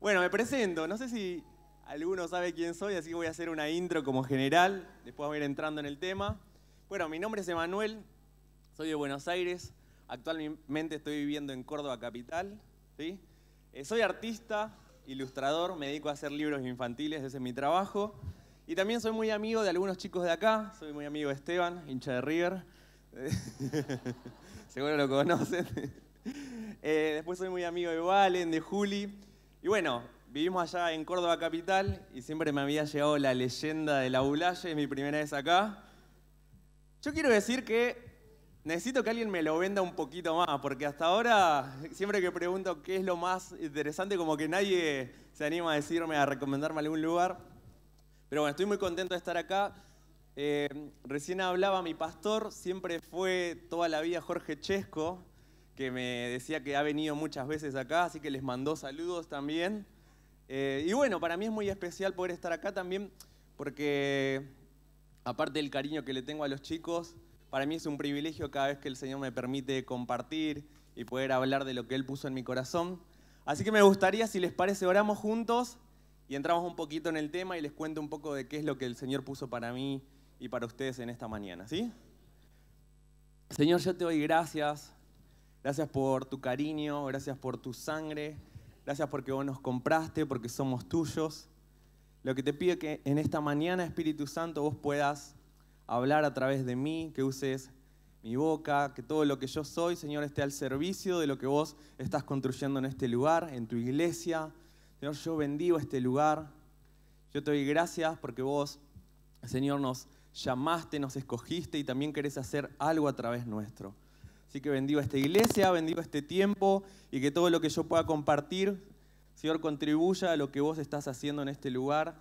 Bueno, me presento. No sé si alguno sabe quién soy, así que voy a hacer una intro como general. Después voy a ir entrando en el tema. Bueno, mi nombre es Emanuel. Soy de Buenos Aires. Actualmente estoy viviendo en Córdoba capital. ¿sí? Eh, soy artista, ilustrador. Me dedico a hacer libros infantiles. Ese es mi trabajo. Y también soy muy amigo de algunos chicos de acá. Soy muy amigo de Esteban, hincha de River. Seguro lo conocen. Eh, después soy muy amigo de Valen, de Juli. Y bueno, vivimos allá en Córdoba Capital y siempre me había llegado la leyenda de la es mi primera vez acá. Yo quiero decir que necesito que alguien me lo venda un poquito más, porque hasta ahora, siempre que pregunto qué es lo más interesante, como que nadie se anima a decirme, a recomendarme algún lugar. Pero bueno, estoy muy contento de estar acá. Eh, recién hablaba mi pastor, siempre fue toda la vida Jorge Chesco, que me decía que ha venido muchas veces acá, así que les mandó saludos también. Eh, y bueno, para mí es muy especial poder estar acá también, porque aparte del cariño que le tengo a los chicos, para mí es un privilegio cada vez que el Señor me permite compartir y poder hablar de lo que Él puso en mi corazón. Así que me gustaría, si les parece, oramos juntos y entramos un poquito en el tema y les cuento un poco de qué es lo que el Señor puso para mí y para ustedes en esta mañana, ¿sí? Señor, yo te doy gracias Gracias por tu cariño, gracias por tu sangre, gracias porque vos nos compraste, porque somos tuyos. Lo que te pido es que en esta mañana, Espíritu Santo, vos puedas hablar a través de mí, que uses mi boca, que todo lo que yo soy, Señor, esté al servicio de lo que vos estás construyendo en este lugar, en tu iglesia. Señor, yo bendigo este lugar. Yo te doy gracias porque vos, Señor, nos llamaste, nos escogiste y también querés hacer algo a través nuestro. Así que bendigo a esta iglesia, bendigo a este tiempo y que todo lo que yo pueda compartir, Señor, contribuya a lo que vos estás haciendo en este lugar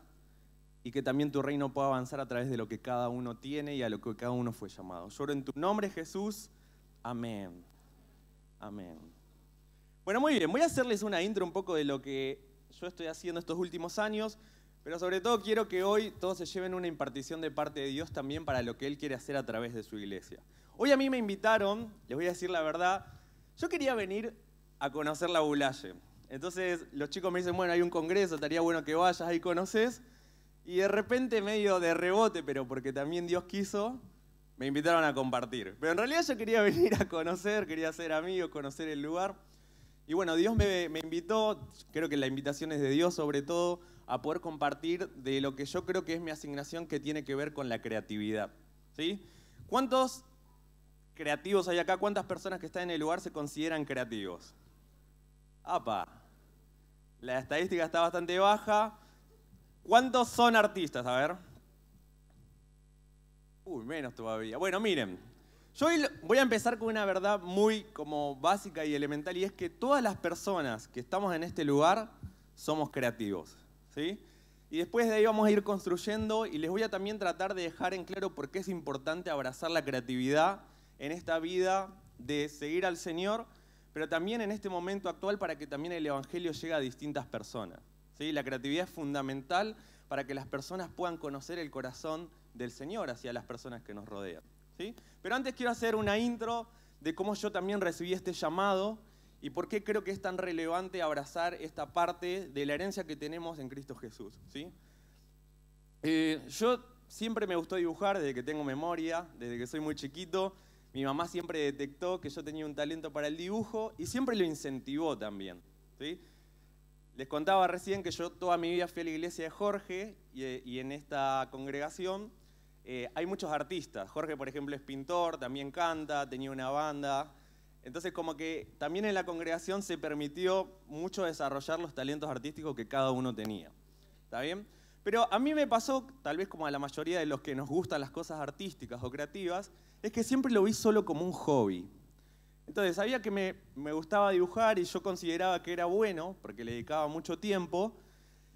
y que también tu reino pueda avanzar a través de lo que cada uno tiene y a lo que cada uno fue llamado. Lloro en tu nombre, Jesús. Amén. Amén. Bueno, muy bien, voy a hacerles una intro un poco de lo que yo estoy haciendo estos últimos años, pero sobre todo quiero que hoy todos se lleven una impartición de parte de Dios también para lo que Él quiere hacer a través de su iglesia. Hoy a mí me invitaron, les voy a decir la verdad, yo quería venir a conocer la Bulaye. Entonces los chicos me dicen, bueno, hay un congreso, estaría bueno que vayas, ahí conoces. Y de repente, medio de rebote, pero porque también Dios quiso, me invitaron a compartir. Pero en realidad yo quería venir a conocer, quería ser amigo, conocer el lugar. Y bueno, Dios me, me invitó, creo que la invitación es de Dios sobre todo, a poder compartir de lo que yo creo que es mi asignación que tiene que ver con la creatividad. ¿sí? ¿Cuántos creativos hay acá? ¿Cuántas personas que están en el lugar se consideran creativos? ¡Apa! La estadística está bastante baja. ¿Cuántos son artistas? A ver. Uy, menos todavía. Bueno, miren. Yo voy a empezar con una verdad muy como básica y elemental y es que todas las personas que estamos en este lugar somos creativos, ¿sí? Y después de ahí vamos a ir construyendo y les voy a también tratar de dejar en claro por qué es importante abrazar la creatividad en esta vida de seguir al Señor, pero también en este momento actual para que también el Evangelio llegue a distintas personas. ¿sí? La creatividad es fundamental para que las personas puedan conocer el corazón del Señor hacia las personas que nos rodean. ¿sí? Pero antes quiero hacer una intro de cómo yo también recibí este llamado y por qué creo que es tan relevante abrazar esta parte de la herencia que tenemos en Cristo Jesús. ¿sí? Eh, yo siempre me gustó dibujar desde que tengo memoria, desde que soy muy chiquito. Mi mamá siempre detectó que yo tenía un talento para el dibujo y siempre lo incentivó también. ¿sí? Les contaba recién que yo toda mi vida fui a la iglesia de Jorge y, en esta congregación eh, hay muchos artistas. Jorge, por ejemplo, es pintor, también canta, tenía una banda. Entonces, como que también en la congregación se permitió mucho desarrollar los talentos artísticos que cada uno tenía. ¿Está bien? Pero a mí me pasó, tal vez como a la mayoría de los que nos gustan las cosas artísticas o creativas, es que siempre lo vi solo como un hobby. Entonces, sabía que me, gustaba dibujar y yo consideraba que era bueno, porque le dedicaba mucho tiempo,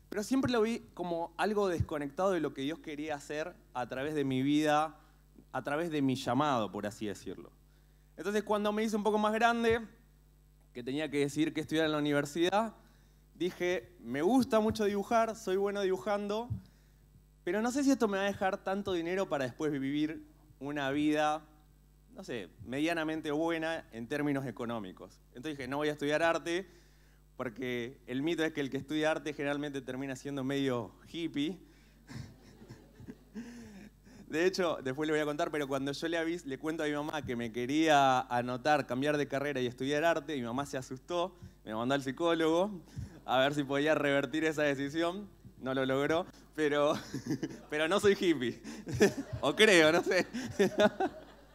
pero siempre lo vi como algo desconectado de lo que Dios quería hacer a través de mi vida, a través de mi llamado, por así decirlo. Entonces cuando me hice un poco más grande, que tenía que decidir que estudiar en la universidad, dije, me gusta mucho dibujar, soy bueno dibujando, pero no sé si esto me va a dejar tanto dinero para después vivir una vida, no sé, medianamente buena en términos económicos. Entonces dije, no voy a estudiar arte, porque el mito es que el que estudia arte generalmente termina siendo medio hippie. De hecho, después le voy a contar, pero cuando yo le, aviso, le cuento a mi mamá que me quería anotar, cambiar de carrera y estudiar arte, mi mamá se asustó, me mandó al psicólogo a ver si podía revertir esa decisión. No lo logró, pero, pero no soy hippie. o creo, no sé.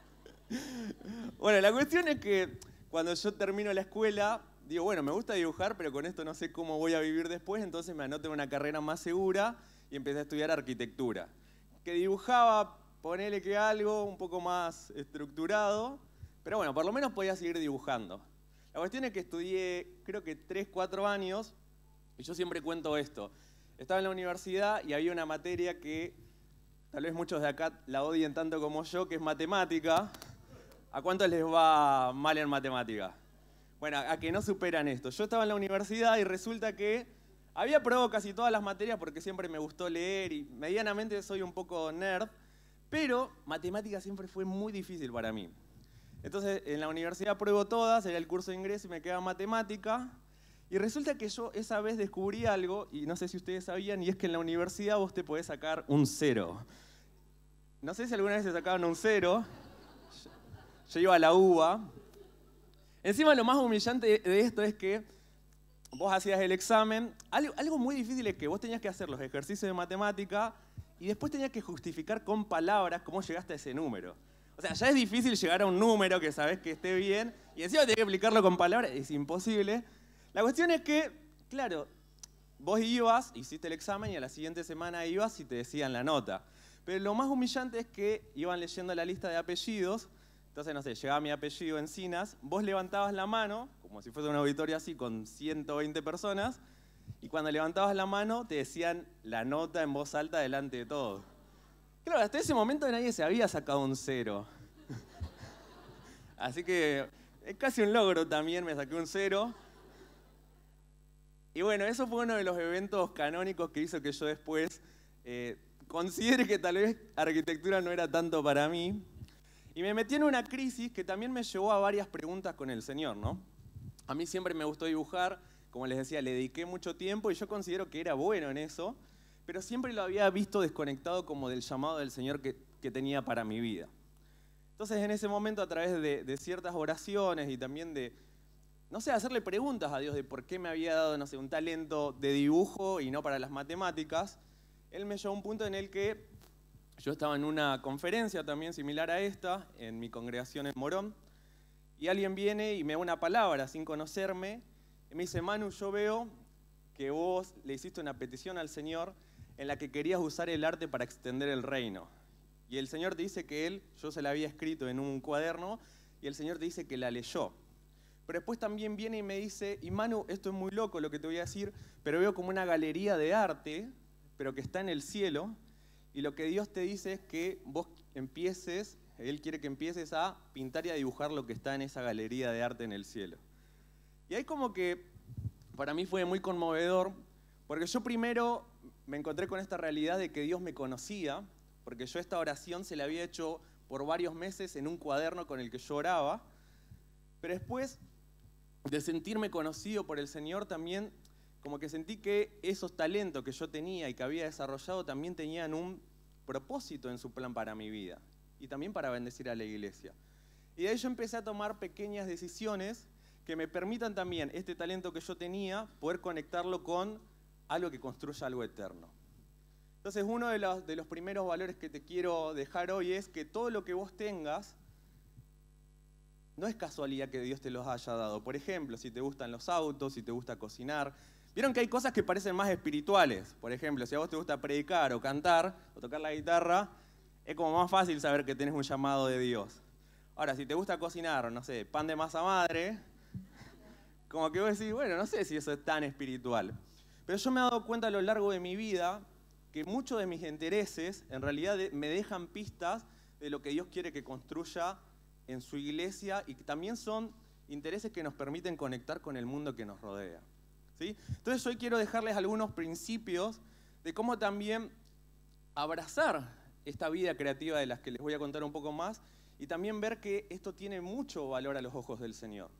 bueno, la cuestión es que cuando yo termino la escuela, digo, bueno, me gusta dibujar, pero con esto no sé cómo voy a vivir después, entonces me anoté una carrera más segura y empecé a estudiar arquitectura. Que dibujaba, ponele que algo un poco más estructurado, pero bueno, por lo menos podía seguir dibujando. La cuestión es que estudié, creo que 3, 4 años, y yo siempre cuento esto. Estaba en la universidad y había una materia que tal vez muchos de acá la odien tanto como yo, que es matemática. ¿A cuántos les va mal en matemática? Bueno, a que no superan esto. Yo estaba en la universidad y resulta que había probado casi todas las materias porque siempre me gustó leer y medianamente soy un poco nerd, pero matemática siempre fue muy difícil para mí. Entonces, en la universidad pruebo todas, era el curso de ingreso y me queda matemática. Y resulta que yo esa vez descubrí algo, y no sé si ustedes sabían, y es que en la universidad vos te podés sacar un cero. No sé si alguna vez se sacaban un cero. Yo iba a la UBA. Encima lo más humillante de esto es que vos hacías el examen. Algo, algo muy difícil es que vos tenías que hacer los ejercicios de matemática y después tenías que justificar con palabras cómo llegaste a ese número. O sea, ya es difícil llegar a un número que sabes que esté bien y encima tenés que explicarlo con palabras, es imposible. La cuestión es que, claro, vos ibas, hiciste el examen y a la siguiente semana ibas y te decían la nota. Pero lo más humillante es que iban leyendo la lista de apellidos, entonces, no sé, llegaba mi apellido Encinas, vos levantabas la mano, como si fuese un auditorio así con 120 personas, y cuando levantabas la mano te decían la nota en voz alta delante de todos. Claro, hasta ese momento nadie se había sacado un cero. Así que es casi un logro también, me saqué un cero. Y bueno, eso fue uno de los eventos canónicos que hizo que yo después eh, considere que tal vez arquitectura no era tanto para mí. Y me metí en una crisis que también me llevó a varias preguntas con el Señor, ¿no? A mí siempre me gustó dibujar, como les decía, le dediqué mucho tiempo y yo considero que era bueno en eso pero siempre lo había visto desconectado como del llamado del Señor que, que tenía para mi vida. Entonces en ese momento a través de, de, ciertas oraciones y también de, no sé, hacerle preguntas a Dios de por qué me había dado, no sé, un talento de dibujo y no para las matemáticas, Él me llevó a un punto en el que yo estaba en una conferencia también similar a esta, en mi congregación en Morón, y alguien viene y me da una palabra sin conocerme, y me dice, Manu, yo veo que vos le hiciste una petición al Señor en la que querías usar el arte para extender el reino. Y el Señor te dice que Él, yo se la había escrito en un cuaderno, y el Señor te dice que la leyó. Pero después también viene y me dice, y Manu, esto es muy loco lo que te voy a decir, pero veo como una galería de arte, pero que está en el cielo, y lo que Dios te dice es que vos empieces, Él quiere que empieces a pintar y a dibujar lo que está en esa galería de arte en el cielo. Y ahí como que, para mí fue muy conmovedor, porque yo primero me encontré con esta realidad de que Dios me conocía, porque yo esta oración se la había hecho por varios meses en un cuaderno con el que yo oraba, pero después de sentirme conocido por el Señor también, como que sentí que esos talentos que yo tenía y que había desarrollado también tenían un propósito en su plan para mi vida y también para bendecir a la iglesia. Y de ahí yo empecé a tomar pequeñas decisiones que me permitan también este talento que yo tenía, poder conectarlo con algo que construya algo eterno. Entonces, uno de los, de los primeros valores que te quiero dejar hoy es que todo lo que vos tengas no es casualidad que Dios te los haya dado. Por ejemplo, si te gustan los autos, si te gusta cocinar. Vieron que hay cosas que parecen más espirituales. Por ejemplo, si a vos te gusta predicar o cantar o tocar la guitarra, es como más fácil saber que tenés un llamado de Dios. Ahora, si te gusta cocinar, no sé, pan de masa madre, como que vos decís, bueno, no sé si eso es tan espiritual. Pero yo me he dado cuenta a lo largo de mi vida que muchos de mis intereses en realidad me dejan pistas de lo que Dios quiere que construya en su iglesia y que también son intereses que nos permiten conectar con el mundo que nos rodea. ¿sí? Entonces hoy quiero dejarles algunos principios de cómo también abrazar esta vida creativa de las que les voy a contar un poco más y también ver que esto tiene mucho valor a los ojos del Señor.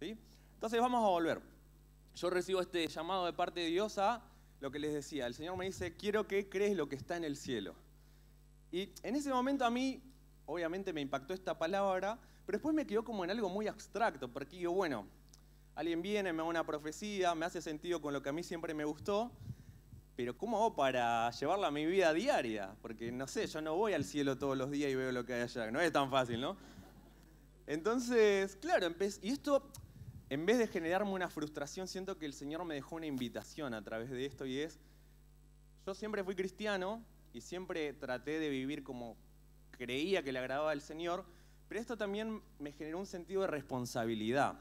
¿sí? Entonces vamos a volver yo recibo este llamado de parte de Dios a lo que les decía. El Señor me dice, quiero que crees lo que está en el cielo. Y en ese momento a mí, obviamente me impactó esta palabra, pero después me quedó como en algo muy abstracto, porque digo, bueno, alguien viene, me da una profecía, me hace sentido con lo que a mí siempre me gustó, pero ¿cómo hago para llevarla a mi vida diaria? Porque no sé, yo no voy al cielo todos los días y veo lo que hay allá, no es tan fácil, ¿no? Entonces, claro, y esto en vez de generarme una frustración, siento que el Señor me dejó una invitación a través de esto y es, yo siempre fui cristiano y siempre traté de vivir como creía que le agradaba al Señor, pero esto también me generó un sentido de responsabilidad.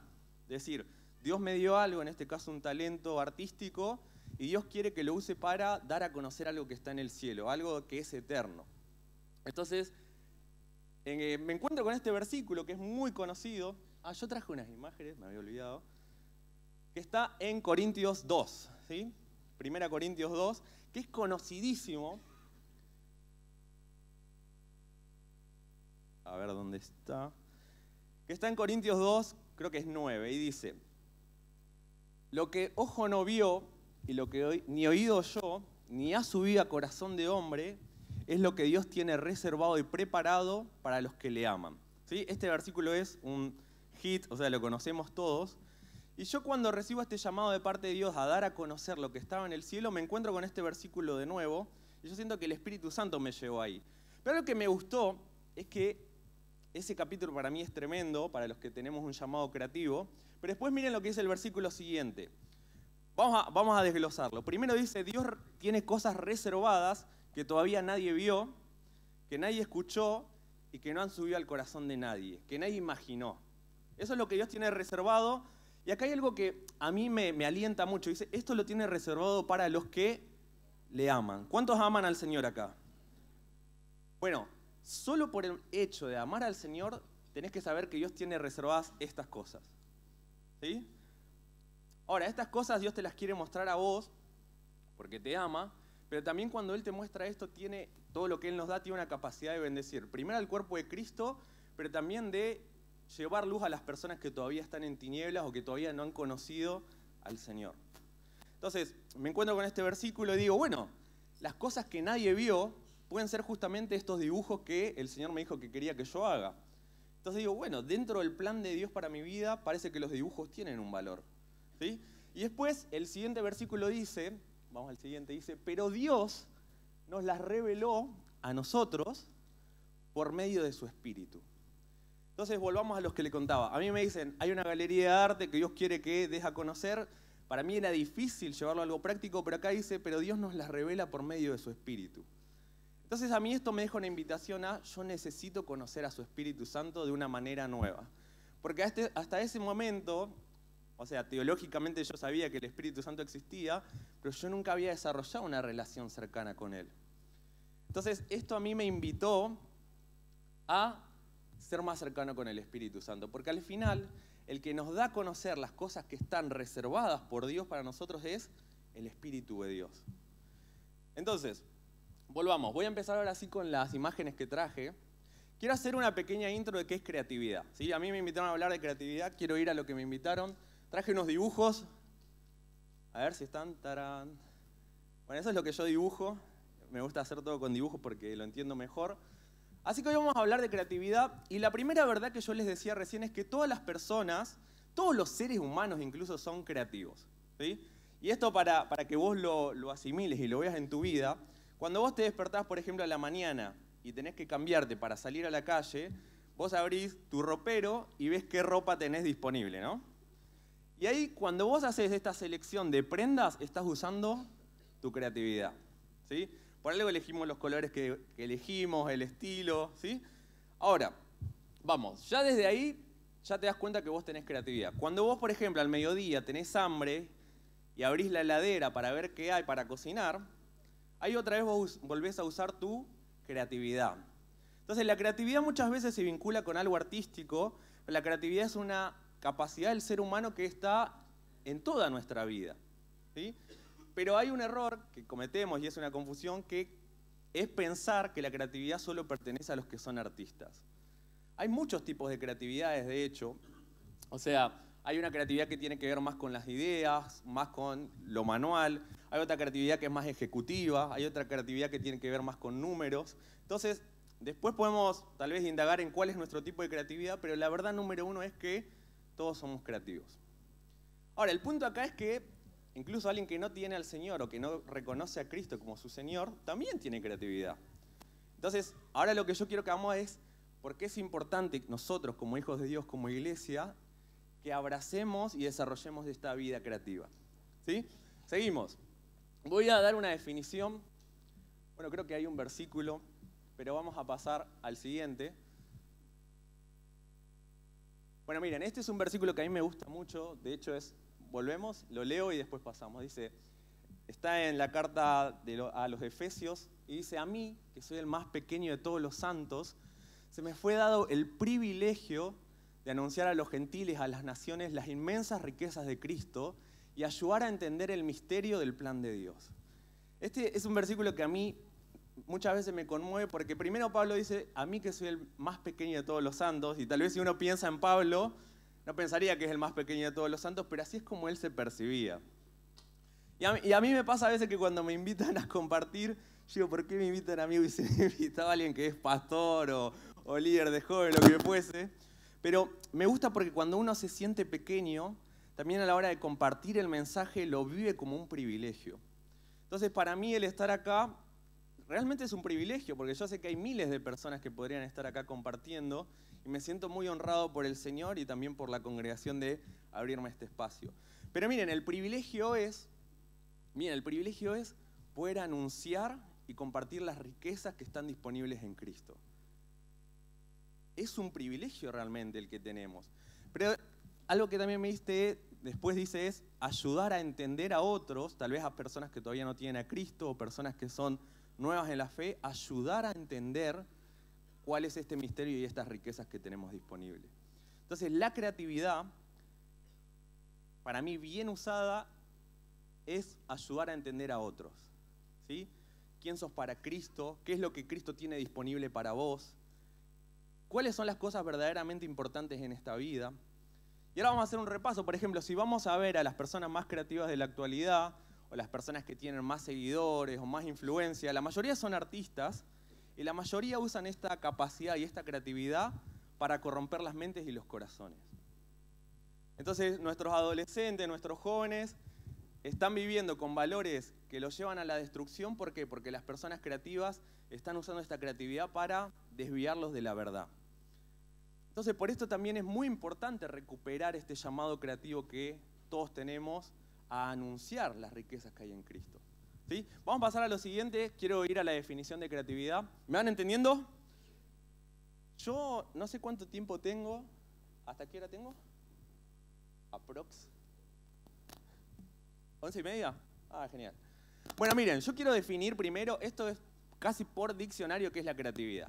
Es decir, Dios me dio algo, en este caso un talento artístico, y Dios quiere que lo use para dar a conocer algo que está en el cielo, algo que es eterno. Entonces, eh, me encuentro con este versículo que es muy conocido, Ah, yo traje unas imágenes, me había olvidado, que está en Corintios 2, ¿sí? Primera Corintios 2, que es conocidísimo. A ver dónde está. Que está en Corintios 2, creo que es 9, y dice, lo que ojo no vio y lo que ni oído yo, ni ha subido a corazón de hombre, es lo que Dios tiene reservado y preparado para los que le aman. ¿Sí? Este versículo es un hit, o sea, lo conocemos todos. Y yo cuando recibo este llamado de parte de Dios a dar a conocer lo que estaba en el cielo, me encuentro con este versículo de nuevo, y yo siento que el Espíritu Santo me llevó ahí. Pero lo que me gustó es que ese capítulo para mí es tremendo, para los que tenemos un llamado creativo, pero después miren lo que dice el versículo siguiente. vamos a desglosarlo. Primero dice, Dios tiene cosas reservadas que todavía nadie vio, que nadie escuchó y que no han subido al corazón de nadie, que nadie imaginó. Eso es lo que Dios tiene reservado. Y acá hay algo que a mí me, alienta mucho. Dice, esto lo tiene reservado para los que le aman. ¿Cuántos aman al Señor acá? Bueno, solo por el hecho de amar al Señor tenés que saber que Dios tiene reservadas estas cosas. ¿Sí? Ahora, estas cosas Dios te las quiere mostrar a vos porque te ama, pero también cuando Él te muestra esto, tiene todo lo que Él nos da, tiene una capacidad de bendecir. Primero al cuerpo de Cristo, pero también de llevar luz a las personas que todavía están en tinieblas o que todavía no han conocido al Señor. Entonces, me encuentro con este versículo y digo, bueno, las cosas que nadie vio pueden ser justamente estos dibujos que el Señor me dijo que quería que yo haga. Entonces digo, bueno, dentro del plan de Dios para mi vida parece que los dibujos tienen un valor. ¿sí? Y después el siguiente versículo dice, vamos al siguiente, dice, pero Dios nos las reveló a nosotros por medio de su espíritu. Entonces volvamos a los que le contaba. A mí me dicen, hay una galería de arte que Dios quiere que deja conocer. Para mí era difícil llevarlo a algo práctico, pero acá dice, pero Dios nos la revela por medio de su espíritu. Entonces a mí esto me deja una invitación a, yo necesito conocer a su Espíritu Santo de una manera nueva. Porque este, hasta ese momento, o sea, teológicamente yo sabía que el Espíritu Santo existía, pero yo nunca había desarrollado una relación cercana con Él. Entonces esto a mí me invitó a ser más cercano con el Espíritu Santo, porque al final el que nos da a conocer las cosas que están reservadas por Dios para nosotros es el Espíritu de Dios. Entonces, volvamos, voy a empezar ahora sí con las imágenes que traje. Quiero hacer una pequeña intro de qué es creatividad. ¿sí? A mí me invitaron a hablar de creatividad, quiero ir a lo que me invitaron. Traje unos dibujos. A ver si están. Bueno, eso es lo que yo dibujo. Me gusta hacer todo con dibujos porque lo entiendo mejor. Así que hoy vamos a hablar de creatividad y la primera verdad que yo les decía recién es que todas las personas, todos los seres humanos incluso son creativos. ¿sí? Y esto para, que vos lo, asimiles y lo veas en tu vida, cuando vos te despertás, por ejemplo, a la mañana y tenés que cambiarte para salir a la calle, vos abrís tu ropero y ves qué ropa tenés disponible, ¿no? Y ahí cuando vos haces esta selección de prendas, estás usando tu creatividad, ¿sí? Por algo elegimos los colores que, elegimos, el estilo, ¿sí? Ahora, vamos, ya desde ahí ya te das cuenta que vos tenés creatividad. Cuando vos, por ejemplo, al mediodía tenés hambre y abrís la heladera para ver qué hay para cocinar, ahí otra vez vos volvés a usar tu creatividad. Entonces, la creatividad muchas veces se vincula con algo artístico, pero la creatividad es una capacidad del ser humano que está en toda nuestra vida. ¿sí? Pero hay un error que cometemos y es una confusión que es pensar que la creatividad solo pertenece a los que son artistas. Hay muchos tipos de creatividades, de hecho. O sea, hay una creatividad que tiene que ver más con las ideas, más con lo manual. Hay otra creatividad que es más ejecutiva. Hay otra creatividad que tiene que ver más con números. Entonces, después podemos tal vez indagar en cuál es nuestro tipo de creatividad, pero la verdad número uno es que todos somos creativos. Ahora, el punto acá es que Incluso alguien que no tiene al Señor o que no reconoce a Cristo como su Señor, también tiene creatividad. Entonces, ahora lo que yo quiero que hagamos es, porque es importante nosotros como hijos de Dios, como iglesia, que abracemos y desarrollemos esta vida creativa. ¿Sí? Seguimos. Voy a dar una definición. Bueno, creo que hay un versículo, pero vamos a pasar al siguiente. Bueno, miren, este es un versículo que a mí me gusta mucho, de hecho es volvemos, lo leo y después pasamos. Dice, está en la carta a los Efesios y dice, a mí, que soy el más pequeño de todos los santos, se me fue dado el privilegio de anunciar a los gentiles, a las naciones, las inmensas riquezas de Cristo y ayudar a entender el misterio del plan de Dios. Este es un versículo que a mí muchas veces me conmueve porque primero Pablo dice, a mí que soy el más pequeño de todos los santos, y tal vez si uno piensa en Pablo, no pensaría que es el más pequeño de todos los santos, pero así es como él se percibía. Y a, mí, me pasa a veces que cuando me invitan a compartir, yo digo, ¿por qué me invitan a mí? Y se invitaba a alguien que es pastor o, o líder de joven, lo que fuese. Pero me gusta porque cuando uno se siente pequeño, también a la hora de compartir el mensaje lo vive como un privilegio. Entonces, para mí el estar acá realmente es un privilegio, porque yo sé que hay miles de personas que podrían estar acá compartiendo y me siento muy honrado por el Señor y también por la congregación de abrirme este espacio. Pero miren, el privilegio es, miren, el privilegio es poder anunciar y compartir las riquezas que están disponibles en Cristo. Es un privilegio realmente el que tenemos. Pero algo que también me diste después dice es ayudar a entender a otros, tal vez a personas que todavía no tienen a Cristo o personas que son nuevas en la fe, ayudar a entender cuál es este misterio y estas riquezas que tenemos disponibles. Entonces, la creatividad, para mí bien usada, es ayudar a entender a otros. ¿sí? ¿Quién sos para Cristo? ¿Qué es lo que Cristo tiene disponible para vos? ¿Cuáles son las cosas verdaderamente importantes en esta vida? Y ahora vamos a hacer un repaso. Por ejemplo, si vamos a ver a las personas más creativas de la actualidad, o las personas que tienen más seguidores o más influencia, la mayoría son artistas, y la mayoría usan esta capacidad y esta creatividad para corromper las mentes y los corazones. Entonces nuestros adolescentes, nuestros jóvenes, están viviendo con valores que los llevan a la destrucción. ¿Por qué? Porque las personas creativas están usando esta creatividad para desviarlos de la verdad. Entonces, por esto también es muy importante recuperar este llamado creativo que todos tenemos a anunciar las riquezas que hay en Cristo. Vamos a pasar a lo siguiente, quiero ir a la definición de creatividad. ¿Me van entendiendo? Yo no sé cuánto tiempo tengo, ¿hasta qué hora tengo? Aprox. ¿Once y media? Ah, genial. Bueno, miren, yo quiero definir primero, esto es casi por diccionario, qué es la creatividad.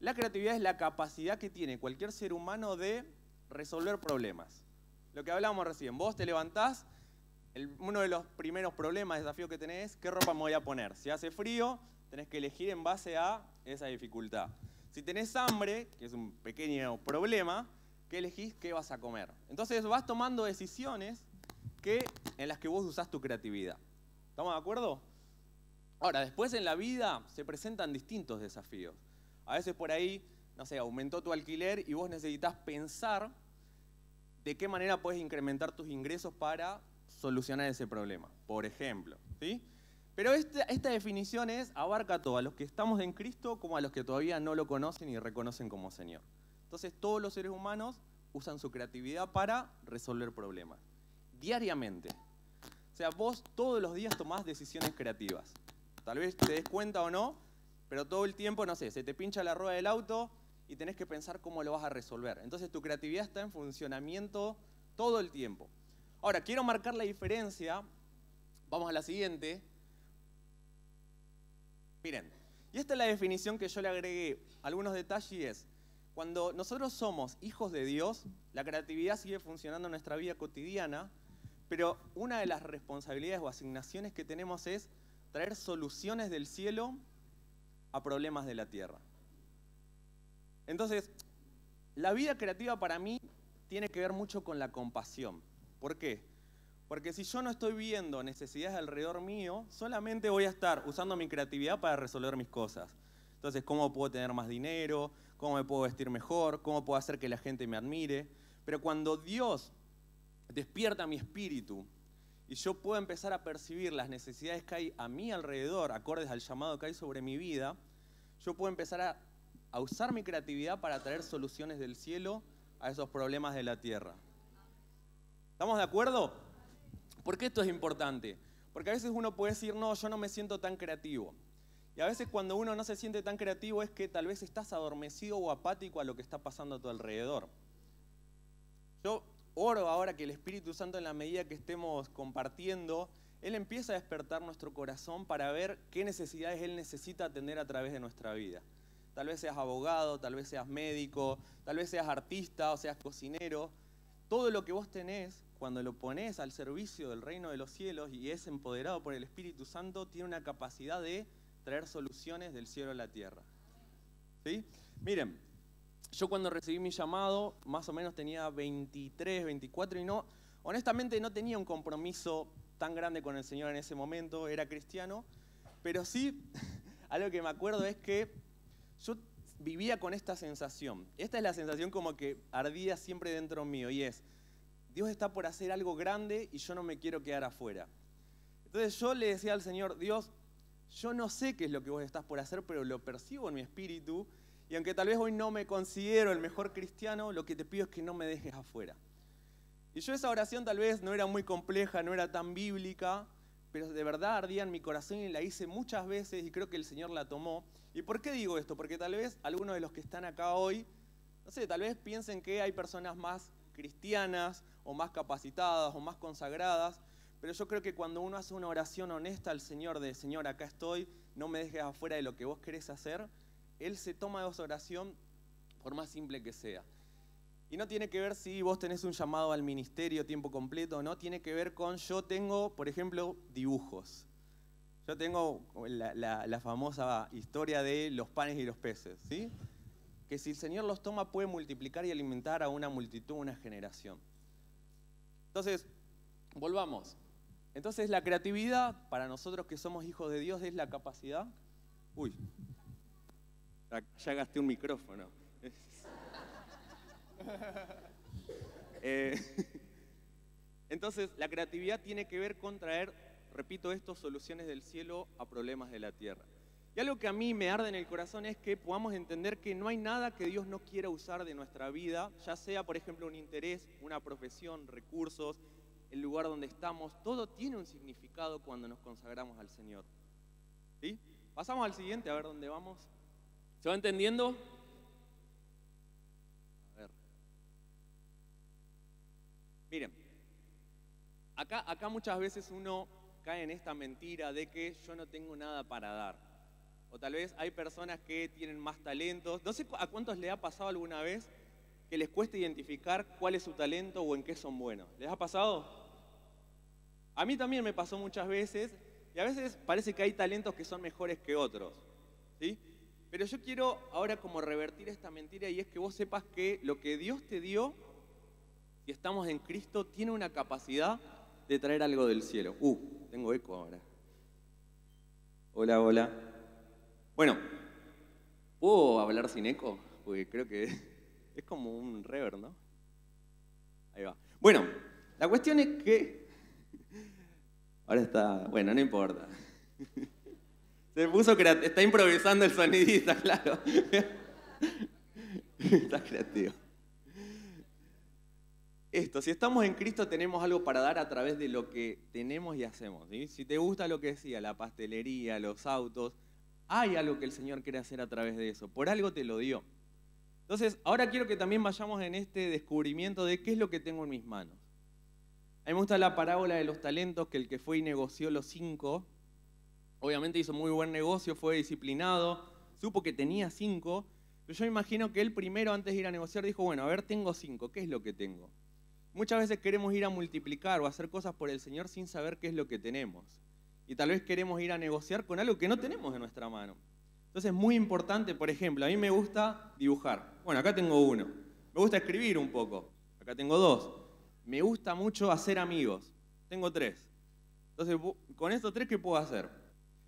La creatividad es la capacidad que tiene cualquier ser humano de resolver problemas. Lo que hablábamos recién, vos te levantás uno de los primeros problemas, desafíos que tenés, ¿qué ropa me voy a poner? Si hace frío, tenés que elegir en base a esa dificultad. Si tenés hambre, que es un pequeño problema, ¿qué elegís? ¿Qué vas a comer? Entonces vas tomando decisiones que, en las que vos usás tu creatividad. ¿Estamos de acuerdo? Ahora, después en la vida se presentan distintos desafíos. A veces por ahí, no sé, aumentó tu alquiler y vos necesitas pensar de qué manera puedes incrementar tus ingresos para solucionar ese problema, por ejemplo. ¿sí? Pero esta, definición es, abarca todos, a los que estamos en Cristo como a los que todavía no lo conocen y reconocen como Señor. Entonces todos los seres humanos usan su creatividad para resolver problemas, diariamente. O sea, vos todos los días tomás decisiones creativas. Tal vez te des cuenta o no, pero todo el tiempo, no sé, se te pincha la rueda del auto y tenés que pensar cómo lo vas a resolver. Entonces tu creatividad está en funcionamiento todo el tiempo. Ahora, quiero marcar la diferencia. Vamos a la siguiente. Miren, y esta es la definición que yo le agregué. Algunos detalles es, cuando nosotros somos hijos de Dios, la creatividad sigue funcionando en nuestra vida cotidiana, pero una de las responsabilidades o asignaciones que tenemos es traer soluciones del cielo a problemas de la tierra. Entonces, la vida creativa para mí tiene que ver mucho con la compasión. ¿Por qué? Porque si yo no estoy viendo necesidades alrededor mío, solamente voy a estar usando mi creatividad para resolver mis cosas. Entonces, ¿cómo puedo tener más dinero? ¿Cómo me puedo vestir mejor? ¿Cómo puedo hacer que la gente me admire? Pero cuando Dios despierta mi espíritu y yo puedo empezar a percibir las necesidades que hay a mi alrededor, acordes al llamado que hay sobre mi vida, yo puedo empezar a, a usar mi creatividad para traer soluciones del cielo a esos problemas de la tierra. ¿Estamos de acuerdo? ¿Por qué esto es importante? Porque a veces uno puede decir, no, yo no me siento tan creativo. Y a veces cuando uno no se siente tan creativo es que tal vez estás adormecido o apático a lo que está pasando a tu alrededor. Yo oro ahora que el Espíritu Santo en la medida que estemos compartiendo, Él empieza a despertar nuestro corazón para ver qué necesidades Él necesita atender a través de nuestra vida. Tal vez seas abogado, tal vez seas médico, tal vez seas artista o seas cocinero. Todo lo que vos tenés cuando lo pones al servicio del reino de los cielos y es empoderado por el Espíritu Santo, tiene una capacidad de traer soluciones del cielo a la tierra. ¿Sí? Miren, yo cuando recibí mi llamado, más o menos tenía 23, 24 y no, honestamente no tenía un compromiso tan grande con el Señor en ese momento, era cristiano, pero sí, algo que me acuerdo es que yo vivía con esta sensación. Esta es la sensación como que ardía siempre dentro mío y es, Dios está por hacer algo grande y yo no me quiero quedar afuera. Entonces yo le decía al Señor, Dios, yo no sé qué es lo que vos estás por hacer, pero lo percibo en mi espíritu. Y aunque tal vez hoy no me considero el mejor cristiano, lo que te pido es que no me dejes afuera. Y yo esa oración tal vez no era muy compleja, no era tan bíblica, pero de verdad ardía en mi corazón y la hice muchas veces y creo que el Señor la tomó. ¿Y por qué digo esto? Porque tal vez algunos de los que están acá hoy, no sé, tal vez piensen que hay personas más cristianas o más capacitadas o más consagradas, pero yo creo que cuando uno hace una oración honesta al Señor de Señor, acá estoy, no me dejes afuera de lo que vos querés hacer, Él se toma de esa oración por más simple que sea. Y no tiene que ver si vos tenés un llamado al ministerio tiempo completo, no, tiene que ver con yo tengo, por ejemplo, dibujos. Yo tengo la, la, famosa historia de los panes y los peces, ¿sí? Que si el Señor los toma puede multiplicar y alimentar a una multitud, una generación. Entonces, volvamos. Entonces, la creatividad, para nosotros que somos hijos de Dios, es la capacidad. Uy, ya gasté un micrófono. Eh, entonces, la creatividad tiene que ver con traer, repito esto, soluciones del cielo a problemas de la tierra. Y algo que a mí me arde en el corazón es que podamos entender que no hay nada que Dios no quiera usar de nuestra vida, ya sea, por ejemplo, un interés, una profesión, recursos, el lugar donde estamos. Todo tiene un significado cuando nos consagramos al Señor. ¿Sí? Pasamos al siguiente, a ver dónde vamos. ¿Se va entendiendo? A ver. Miren, acá, acá muchas veces uno cae en esta mentira de que yo no tengo nada para dar. O tal vez hay personas que tienen más talentos. No sé a cuántos les ha pasado alguna vez que les cuesta identificar cuál es su talento o en qué son buenos. ¿Les ha pasado? A mí también me pasó muchas veces y a veces parece que hay talentos que son mejores que otros. ¿sí? Pero yo quiero ahora como revertir esta mentira y es que vos sepas que lo que Dios te dio, si estamos en Cristo, tiene una capacidad de traer algo del cielo. Uh, tengo eco ahora. Hola, hola. Bueno, ¿puedo hablar sin eco? Porque creo que es como un rever, ¿no? Ahí va. Bueno, la cuestión es que... Ahora está... Bueno, no importa. Se puso Está improvisando el sonidista, claro. Está creativo. Esto, si estamos en Cristo tenemos algo para dar a través de lo que tenemos y hacemos. Si te gusta lo que decía, la pastelería, los autos, hay algo que el Señor quiere hacer a través de eso. Por algo te lo dio. Entonces, ahora quiero que también vayamos en este descubrimiento de qué es lo que tengo en mis manos. A mí me gusta la parábola de los talentos, que el que fue y negoció los cinco, obviamente hizo muy buen negocio, fue disciplinado, supo que tenía cinco, pero yo imagino que él primero, antes de ir a negociar, dijo, bueno, a ver, tengo cinco, ¿qué es lo que tengo? Muchas veces queremos ir a multiplicar o hacer cosas por el Señor sin saber qué es lo que tenemos y tal vez queremos ir a negociar con algo que no tenemos en nuestra mano. Entonces es muy importante, por ejemplo, a mí me gusta dibujar. Bueno, acá tengo uno. Me gusta escribir un poco. Acá tengo dos. Me gusta mucho hacer amigos. Tengo tres. Entonces, con estos tres, ¿qué puedo hacer?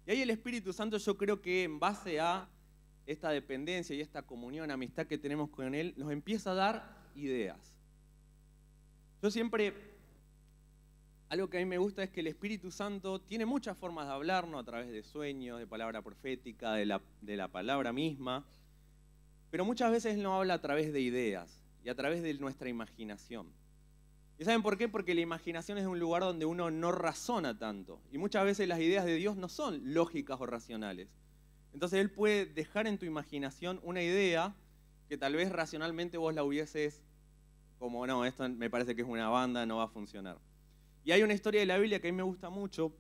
Y ahí el Espíritu Santo yo creo que en base a esta dependencia y esta comunión, amistad que tenemos con Él, nos empieza a dar ideas. Yo siempre algo que a mí me gusta es que el Espíritu Santo tiene muchas formas de hablarnos a través de sueños, de palabra profética, de la, palabra misma, pero muchas veces no habla a través de ideas y a través de nuestra imaginación. ¿Y saben por qué? Porque la imaginación es un lugar donde uno no razona tanto y muchas veces las ideas de Dios no son lógicas o racionales. Entonces Él puede dejar en tu imaginación una idea que tal vez racionalmente vos la hubieses como, no, esto me parece que es una banda, no va a funcionar. Y hay una historia de la Biblia que a mí me gusta mucho,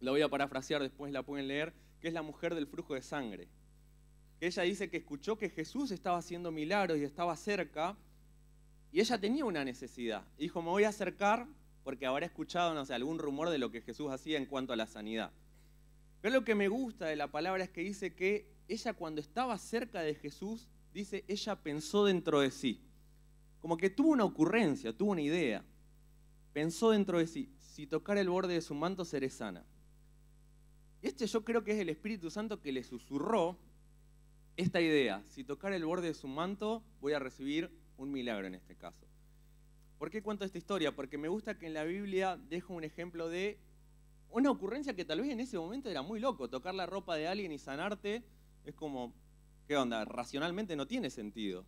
la voy a parafrasear, después la pueden leer, que es la mujer del flujo de sangre. Ella dice que escuchó que Jesús estaba haciendo milagros y estaba cerca, y ella tenía una necesidad. dijo, me voy a acercar porque habrá escuchado, no sé, algún rumor de lo que Jesús hacía en cuanto a la sanidad. Pero lo que me gusta de la palabra es que dice que ella cuando estaba cerca de Jesús, dice, ella pensó dentro de sí. Como que tuvo una ocurrencia, tuvo una idea. Pensó dentro de sí, si tocar el borde de su manto seré sana. Este yo creo que es el Espíritu Santo que le susurró esta idea. Si tocar el borde de su manto, voy a recibir un milagro en este caso. ¿Por qué cuento esta historia? Porque me gusta que en la Biblia dejo un ejemplo de una ocurrencia que tal vez en ese momento era muy loco. Tocar la ropa de alguien y sanarte es como, ¿qué onda? Racionalmente no tiene sentido.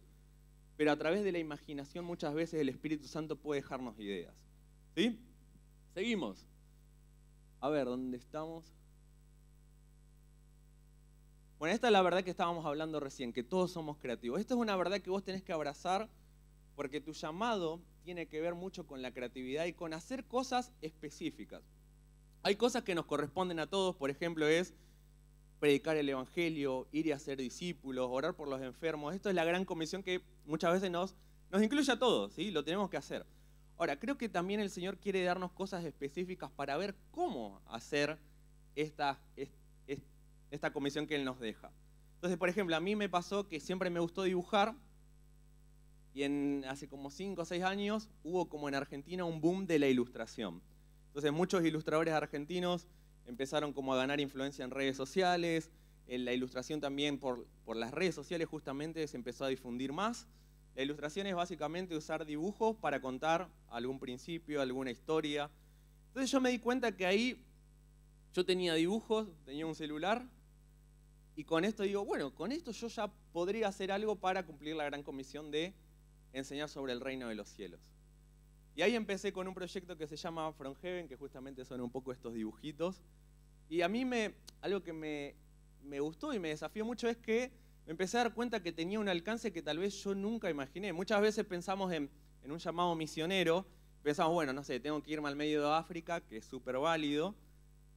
Pero a través de la imaginación muchas veces el Espíritu Santo puede dejarnos ideas. ¿Sí? Seguimos. A ver, ¿dónde estamos? Bueno, esta es la verdad que estábamos hablando recién, que todos somos creativos. Esta es una verdad que vos tenés que abrazar porque tu llamado tiene que ver mucho con la creatividad y con hacer cosas específicas. Hay cosas que nos corresponden a todos, por ejemplo, es predicar el Evangelio, ir y hacer discípulos, orar por los enfermos. Esto es la gran comisión que muchas veces nos, nos incluye a todos, ¿sí? lo tenemos que hacer. Ahora, creo que también el Señor quiere darnos cosas específicas para ver cómo hacer esta, esta comisión que Él nos deja. Entonces, por ejemplo, a mí me pasó que siempre me gustó dibujar y en, hace como 5 o 6 años hubo como en Argentina un boom de la ilustración. Entonces muchos ilustradores argentinos empezaron como a ganar influencia en redes sociales, en la ilustración también por, por las redes sociales justamente se empezó a difundir más la ilustración es básicamente usar dibujos para contar algún principio, alguna historia. Entonces yo me di cuenta que ahí yo tenía dibujos, tenía un celular, y con esto digo, bueno, con esto yo ya podría hacer algo para cumplir la gran comisión de enseñar sobre el reino de los cielos. Y ahí empecé con un proyecto que se llama From Heaven, que justamente son un poco estos dibujitos. Y a mí me, algo que me, me gustó y me desafió mucho es que me empecé a dar cuenta que tenía un alcance que tal vez yo nunca imaginé. Muchas veces pensamos en, un llamado misionero, pensamos, bueno, no sé, tengo que irme al medio de África, que es súper válido,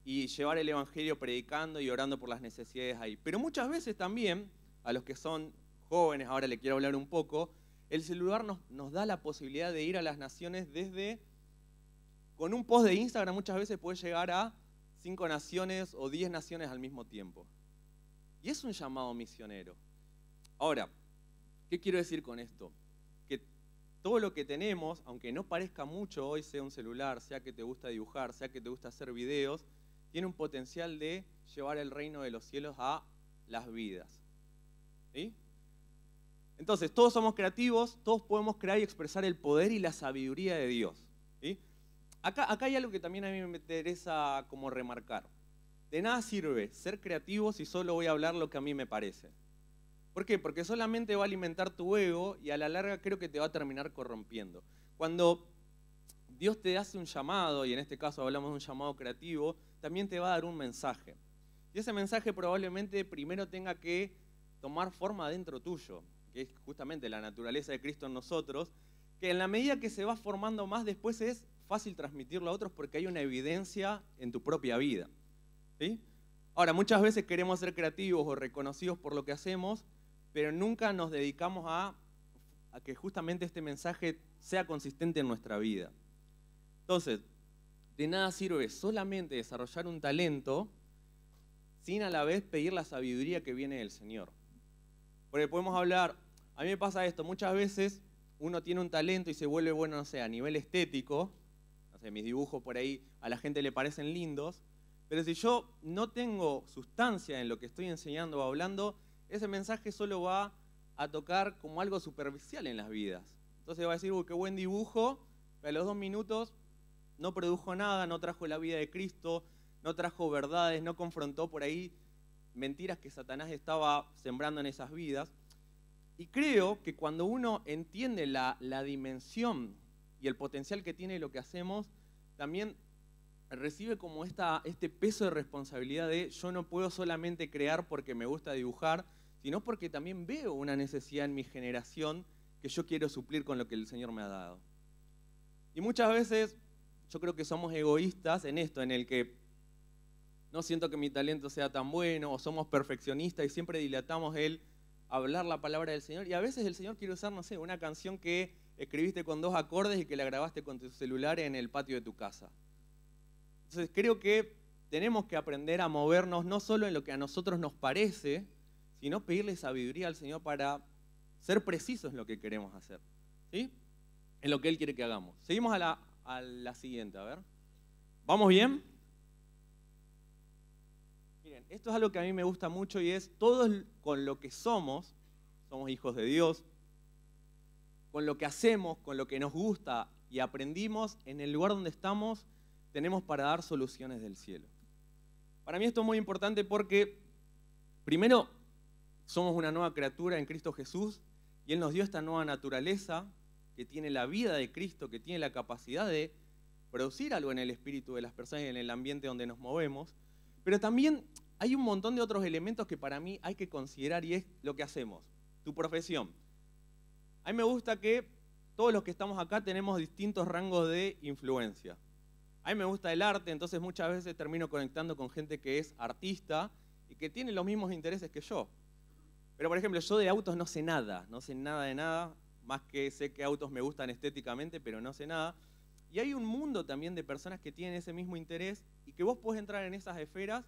y llevar el Evangelio predicando y orando por las necesidades ahí. Pero muchas veces también, a los que son jóvenes, ahora le quiero hablar un poco, el celular nos, nos, da la posibilidad de ir a las naciones desde, con un post de Instagram muchas veces puede llegar a cinco naciones o diez naciones al mismo tiempo. Y es un llamado misionero. Ahora, ¿qué quiero decir con esto? Que todo lo que tenemos, aunque no parezca mucho hoy, sea un celular, sea que te gusta dibujar, sea que te gusta hacer videos, tiene un potencial de llevar el reino de los cielos a las vidas. Entonces, todos somos creativos, todos podemos crear y expresar el poder y la sabiduría de Dios. Acá, acá hay algo que también a mí me interesa como remarcar. De nada sirve ser creativo si solo voy a hablar lo que a mí me parece. ¿Por qué? Porque solamente va a alimentar tu ego y a la larga creo que te va a terminar corrompiendo. Cuando Dios te hace un llamado, y en este caso hablamos de un llamado creativo, también te va a dar un mensaje. Y ese mensaje probablemente primero tenga que tomar forma dentro tuyo, que es justamente la naturaleza de Cristo en nosotros, que en la medida que se va formando más después es fácil transmitirlo a otros porque hay una evidencia en tu propia vida. Ahora, muchas veces queremos ser creativos o reconocidos por lo que hacemos, pero nunca nos dedicamos a, a que justamente este mensaje sea consistente en nuestra vida. Entonces, de nada sirve solamente desarrollar un talento sin a la vez pedir la sabiduría que viene del Señor. Porque podemos hablar, a mí me pasa esto, muchas veces uno tiene un talento y se vuelve bueno, no sé, a nivel estético, no sé, mis dibujos por ahí a la gente le parecen lindos, pero si yo no tengo sustancia en lo que estoy enseñando o hablando, ese mensaje solo va a tocar como algo superficial en las vidas. Entonces va a decir, uy, qué buen dibujo, pero a los dos minutos no produjo nada, no trajo la vida de Cristo, no trajo verdades, no confrontó por ahí mentiras que Satanás estaba sembrando en esas vidas. Y creo que cuando uno entiende la, la dimensión y el potencial que tiene lo que hacemos, también recibe como esta, este peso de responsabilidad de yo no puedo solamente crear porque me gusta dibujar, sino porque también veo una necesidad en mi generación que yo quiero suplir con lo que el Señor me ha dado. Y muchas veces yo creo que somos egoístas en esto, en el que no siento que mi talento sea tan bueno, o somos perfeccionistas y siempre dilatamos el hablar la palabra del Señor. Y a veces el Señor quiere usar, no sé, una canción que escribiste con dos acordes y que la grabaste con tu celular en el patio de tu casa. Entonces creo que tenemos que aprender a movernos no solo en lo que a nosotros nos parece, sino pedirle sabiduría al Señor para ser precisos en lo que queremos hacer, ¿sí? En lo que Él quiere que hagamos. Seguimos a la, a la siguiente, a ver. ¿Vamos bien? Miren, esto es algo que a mí me gusta mucho y es todos con lo que somos, somos hijos de Dios, con lo que hacemos, con lo que nos gusta y aprendimos en el lugar donde estamos, tenemos para dar soluciones del cielo. Para mí esto es muy importante porque, primero, somos una nueva criatura en Cristo Jesús y Él nos dio esta nueva naturaleza que tiene la vida de Cristo, que tiene la capacidad de producir algo en el espíritu de las personas y en el ambiente donde nos movemos. Pero también hay un montón de otros elementos que para mí hay que considerar y es lo que hacemos, tu profesión. A mí me gusta que todos los que estamos acá tenemos distintos rangos de influencia. A mí me gusta el arte, entonces muchas veces termino conectando con gente que es artista y que tiene los mismos intereses que yo. Pero por ejemplo, yo de autos no sé nada, no sé nada de nada, más que sé que autos me gustan estéticamente, pero no sé nada. Y hay un mundo también de personas que tienen ese mismo interés y que vos podés entrar en esas esferas,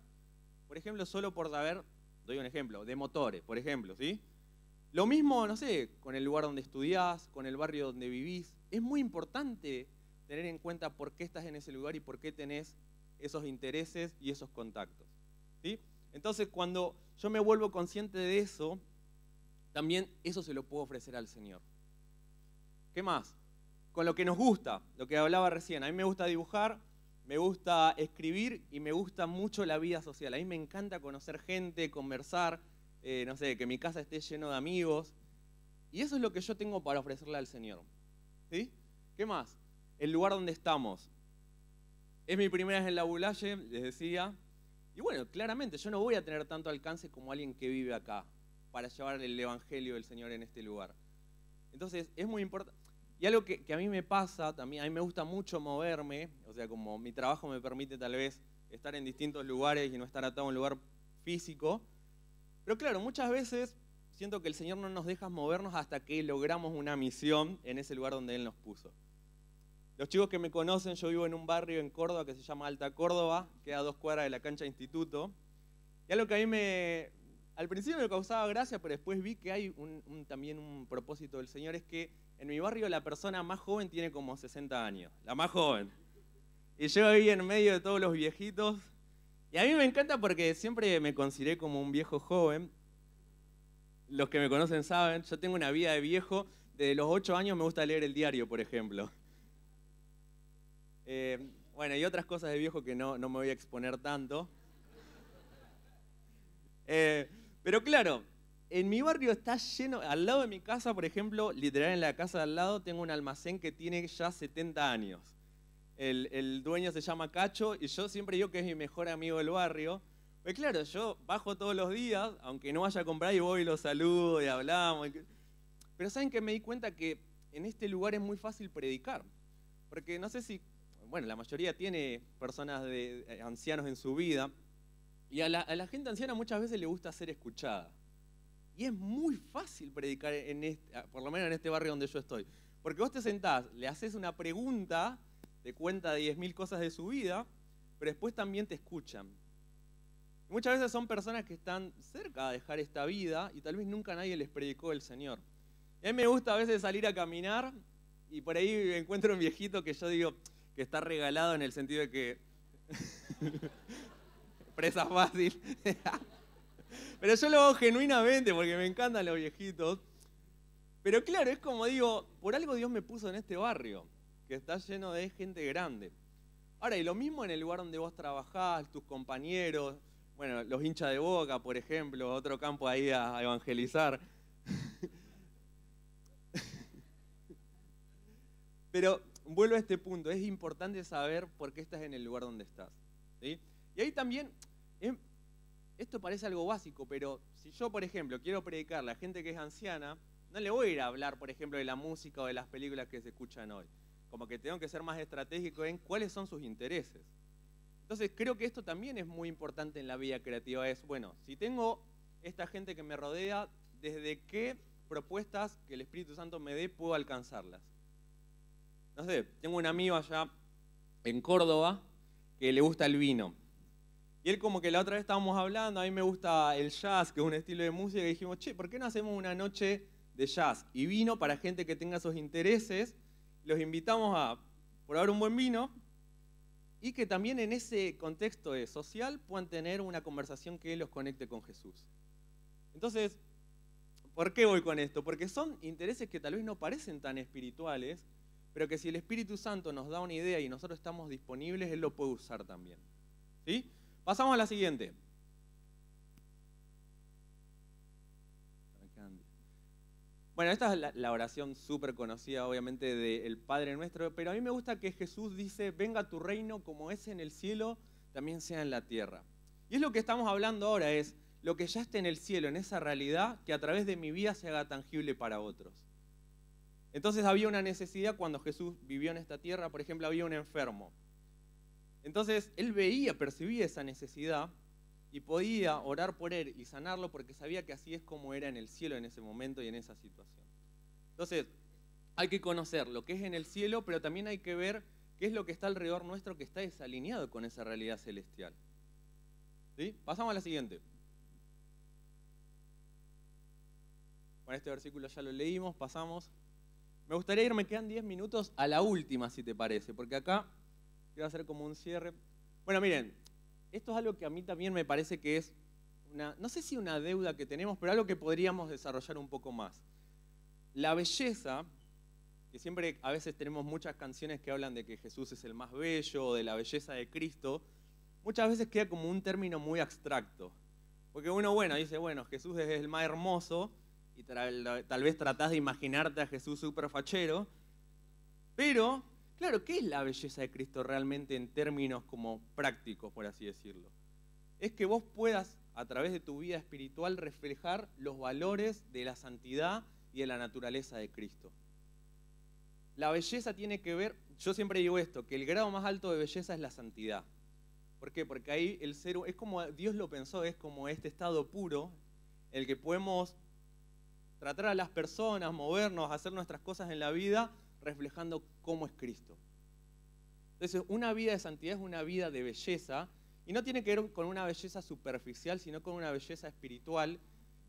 por ejemplo, solo por saber, doy un ejemplo, de motores, por ejemplo, ¿sí? Lo mismo, no sé, con el lugar donde estudiás, con el barrio donde vivís. Es muy importante tener en cuenta por qué estás en ese lugar y por qué tenés esos intereses y esos contactos. ¿sí? Entonces, cuando yo me vuelvo consciente de eso, también eso se lo puedo ofrecer al Señor. ¿Qué más? Con lo que nos gusta, lo que hablaba recién. A mí me gusta dibujar, me gusta escribir y me gusta mucho la vida social. A mí me encanta conocer gente, conversar, eh, no sé, que mi casa esté lleno de amigos. Y eso es lo que yo tengo para ofrecerle al Señor. ¿Sí? ¿Qué más? el lugar donde estamos. Es mi primera vez en la Bulaye, les decía. Y bueno, claramente yo no voy a tener tanto alcance como alguien que vive acá para llevar el Evangelio del Señor en este lugar. Entonces, es muy importante. Y algo que, que, a mí me pasa también, a mí me gusta mucho moverme, o sea, como mi trabajo me permite tal vez estar en distintos lugares y no estar atado a un lugar físico. Pero claro, muchas veces siento que el Señor no nos deja movernos hasta que logramos una misión en ese lugar donde Él nos puso. Los chicos que me conocen, yo vivo en un barrio en Córdoba que se llama Alta Córdoba, queda a dos cuadras de la cancha instituto. Y algo que a mí me, al principio me causaba gracia, pero después vi que hay un, también un propósito del Señor, es que en mi barrio la persona más joven tiene como 60 años, la más joven. Y yo ahí en medio de todos los viejitos. Y a mí me encanta porque siempre me consideré como un viejo joven. Los que me conocen saben, yo tengo una vida de viejo. Desde los 8 años me gusta leer el diario, por ejemplo. Eh, bueno, y otras cosas de viejo que no, me voy a exponer tanto. Eh, pero claro, en mi barrio está lleno, al lado de mi casa, por ejemplo, literal en la casa de al lado, tengo un almacén que tiene ya 70 años. El, dueño se llama Cacho y yo siempre digo que es mi mejor amigo del barrio. Pues claro, yo bajo todos los días, aunque no vaya a comprar, y voy y lo saludo y hablamos. Pero saben que me di cuenta que en este lugar es muy fácil predicar. Porque no sé si bueno, la mayoría tiene personas de eh, ancianos en su vida, y a la, gente anciana muchas veces le gusta ser escuchada. Y es muy fácil predicar, en este, por lo menos en este barrio donde yo estoy. Porque vos te sentás, le haces una pregunta, te cuenta 10.000 cosas de su vida, pero después también te escuchan. muchas veces son personas que están cerca de dejar esta vida y tal vez nunca nadie les predicó el Señor. a mí me gusta a veces salir a caminar y por ahí encuentro un viejito que yo digo, que está regalado en el sentido de que presa fácil. Pero yo lo hago genuinamente porque me encantan los viejitos. Pero claro, es como digo, por algo Dios me puso en este barrio, que está lleno de gente grande. Ahora, y lo mismo en el lugar donde vos trabajás, tus compañeros, bueno, los hinchas de boca, por ejemplo, otro campo ahí a evangelizar. Pero vuelvo a este punto, es importante saber por qué estás en el lugar donde estás. Y ahí también, em, esto parece algo básico, pero si yo, por ejemplo, quiero predicar a la gente que es anciana, no le voy a ir a hablar, por ejemplo, de la música o de las películas que se escuchan hoy. Como que tengo que ser más estratégico en cuáles son sus intereses. Entonces, creo que esto también es muy importante en la vida creativa. Es, bueno, si tengo esta gente que me rodea, ¿desde qué propuestas que el Espíritu Santo me dé puedo alcanzarlas? No sé, tengo un amigo allá en Córdoba que le gusta el vino. Y él como que la otra vez estábamos hablando, a mí me gusta el jazz, que es un estilo de música, y dijimos, che, ¿por qué no hacemos una noche de jazz y vino para gente que tenga esos intereses? Los invitamos a probar un buen vino y que también en ese contexto social puedan tener una conversación que los conecte con Jesús. Entonces, ¿por qué voy con esto? Porque son intereses que tal vez no parecen tan espirituales, pero que si el Espíritu Santo nos da una idea y nosotros estamos disponibles, Él lo puede usar también. ¿Sí? Pasamos a la siguiente. Bueno, esta es la, oración súper conocida, obviamente, del Padre Nuestro, pero a mí me gusta que Jesús dice, venga tu reino como es en el cielo, también sea en la tierra. Y es lo que estamos hablando ahora, es lo que ya está en el cielo, en esa realidad, que a través de mi vida se haga tangible para otros. Entonces había una necesidad cuando Jesús vivió en esta tierra, por ejemplo, había un enfermo. Entonces él veía, percibía esa necesidad y podía orar por él y sanarlo porque sabía que así es como era en el cielo en ese momento y en esa situación. Entonces, hay que conocer lo que es en el cielo, pero también hay que ver qué es lo que está alrededor nuestro que está desalineado con esa realidad celestial. ¿Sí? Pasamos a la siguiente. Bueno, este versículo ya lo leímos, pasamos. Me gustaría ir, me quedan 10 minutos a la última, si te parece, porque acá quiero hacer como un cierre. Bueno, miren, esto es algo que a mí también me parece que es una, no sé si una deuda que tenemos, pero algo que podríamos desarrollar un poco más. La belleza, que siempre a veces tenemos muchas canciones que hablan de que Jesús es el más bello, de la belleza de Cristo, muchas veces queda como un término muy abstracto. Porque uno, bueno, dice, bueno, Jesús es el más hermoso, y tal, vez tratás de imaginarte a Jesús superfachero. fachero, pero, claro, ¿qué es la belleza de Cristo realmente en términos como prácticos, por así decirlo? Es que vos puedas, a través de tu vida espiritual, reflejar los valores de la santidad y de la naturaleza de Cristo. La belleza tiene que ver, yo siempre digo esto, que el grado más alto de belleza es la santidad. ¿Por qué? Porque ahí el ser es como Dios lo pensó, es como este estado puro, el que podemos tratar a las personas, movernos, hacer nuestras cosas en la vida, reflejando cómo es Cristo. Entonces, una vida de santidad es una vida de belleza, y no tiene que ver con una belleza superficial, sino con una belleza espiritual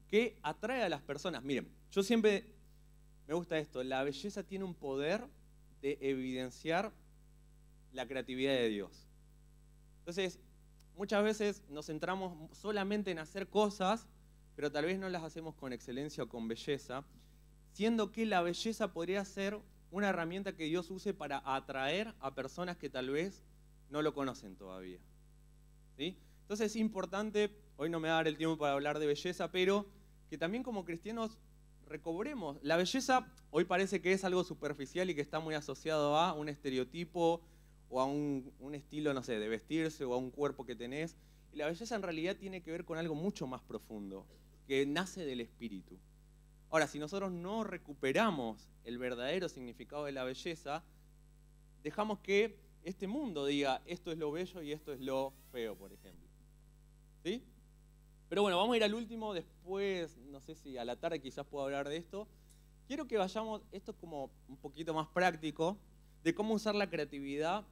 que atrae a las personas. Miren, yo siempre me gusta esto, la belleza tiene un poder de evidenciar la creatividad de Dios. Entonces, muchas veces nos centramos solamente en hacer cosas pero tal vez no las hacemos con excelencia o con belleza, siendo que la belleza podría ser una herramienta que Dios use para atraer a personas que tal vez no lo conocen todavía. ¿Sí? Entonces es importante, hoy no me va a dar el tiempo para hablar de belleza, pero que también como cristianos recobremos. La belleza hoy parece que es algo superficial y que está muy asociado a un estereotipo o a un, estilo, no sé, de vestirse o a un cuerpo que tenés. Y la belleza en realidad tiene que ver con algo mucho más profundo que nace del espíritu. Ahora, si nosotros no recuperamos el verdadero significado de la belleza, dejamos que este mundo diga esto es lo bello y esto es lo feo, por ejemplo. ¿Sí? Pero bueno, vamos a ir al último, después, no sé si a la tarde quizás puedo hablar de esto. Quiero que vayamos, esto es como un poquito más práctico, de cómo usar la creatividad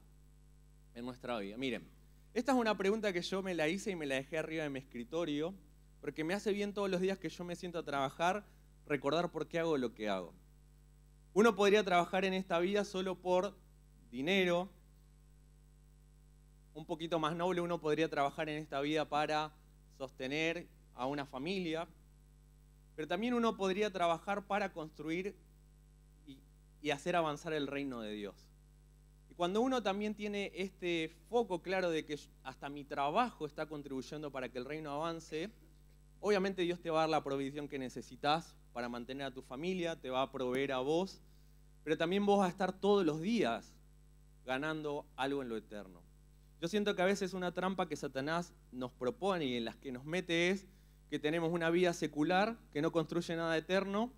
en nuestra vida. Miren, esta es una pregunta que yo me la hice y me la dejé arriba de mi escritorio porque me hace bien todos los días que yo me siento a trabajar, recordar por qué hago lo que hago. Uno podría trabajar en esta vida solo por dinero. Un poquito más noble, uno podría trabajar en esta vida para sostener a una familia. Pero también uno podría trabajar para construir y, hacer avanzar el reino de Dios. Y cuando uno también tiene este foco claro de que hasta mi trabajo está contribuyendo para que el reino avance, Obviamente Dios te va a dar la provisión que necesitas para mantener a tu familia, te va a proveer a vos, pero también vos vas a estar todos los días ganando algo en lo eterno. Yo siento que a veces una trampa que Satanás nos propone y en las que nos mete es que tenemos una vida secular que no construye nada eterno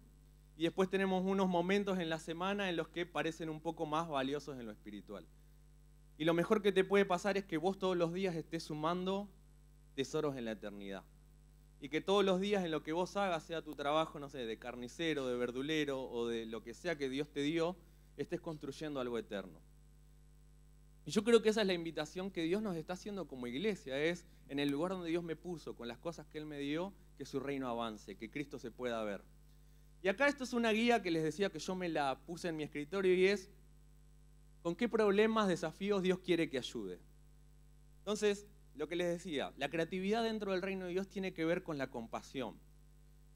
y después tenemos unos momentos en la semana en los que parecen un poco más valiosos en lo espiritual. Y lo mejor que te puede pasar es que vos todos los días estés sumando tesoros en la eternidad y que todos los días en lo que vos hagas, sea tu trabajo, no sé, de carnicero, de verdulero o de lo que sea que Dios te dio, estés construyendo algo eterno. Y yo creo que esa es la invitación que Dios nos está haciendo como iglesia, es en el lugar donde Dios me puso, con las cosas que Él me dio, que su reino avance, que Cristo se pueda ver. Y acá esto es una guía que les decía que yo me la puse en mi escritorio y es, ¿con qué problemas, desafíos Dios quiere que ayude? Entonces, lo que les decía, la creatividad dentro del reino de Dios tiene que ver con la compasión.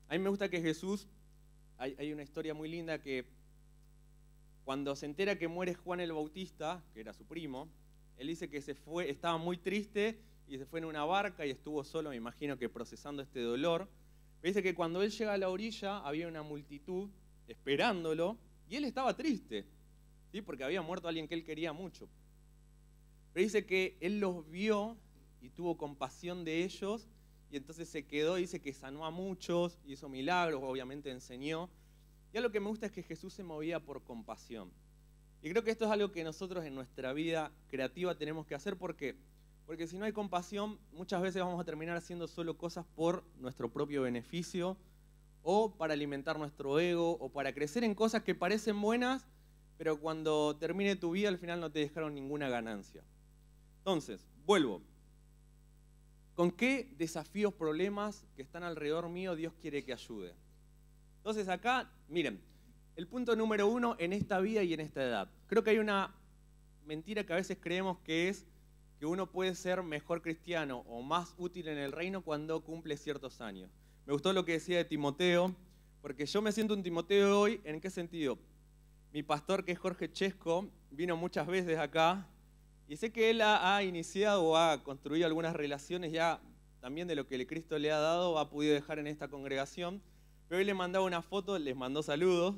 A mí me gusta que Jesús, hay, una historia muy linda que cuando se entera que muere Juan el Bautista, que era su primo, él dice que se fue, estaba muy triste y se fue en una barca y estuvo solo, me imagino que procesando este dolor. dice que cuando él llega a la orilla había una multitud esperándolo y él estaba triste, ¿sí? porque había muerto alguien que él quería mucho. Pero dice que él los vio y tuvo compasión de ellos y entonces se quedó, y dice que sanó a muchos, hizo milagros, obviamente enseñó. Ya lo que me gusta es que Jesús se movía por compasión. Y creo que esto es algo que nosotros en nuestra vida creativa tenemos que hacer. ¿Por qué? Porque si no hay compasión, muchas veces vamos a terminar haciendo solo cosas por nuestro propio beneficio o para alimentar nuestro ego o para crecer en cosas que parecen buenas, pero cuando termine tu vida al final no te dejaron ninguna ganancia. Entonces, vuelvo. ¿Con qué desafíos, problemas que están alrededor mío Dios quiere que ayude? Entonces acá, miren, el punto número uno en esta vida y en esta edad. Creo que hay una mentira que a veces creemos que es que uno puede ser mejor cristiano o más útil en el reino cuando cumple ciertos años. Me gustó lo que decía de Timoteo, porque yo me siento un Timoteo hoy, ¿en qué sentido? Mi pastor, que es Jorge Chesco, vino muchas veces acá y sé que él ha, iniciado o ha construido algunas relaciones ya también de lo que el Cristo le ha dado, ha podido dejar en esta congregación. Pero él le mandaba una foto, les mandó saludos.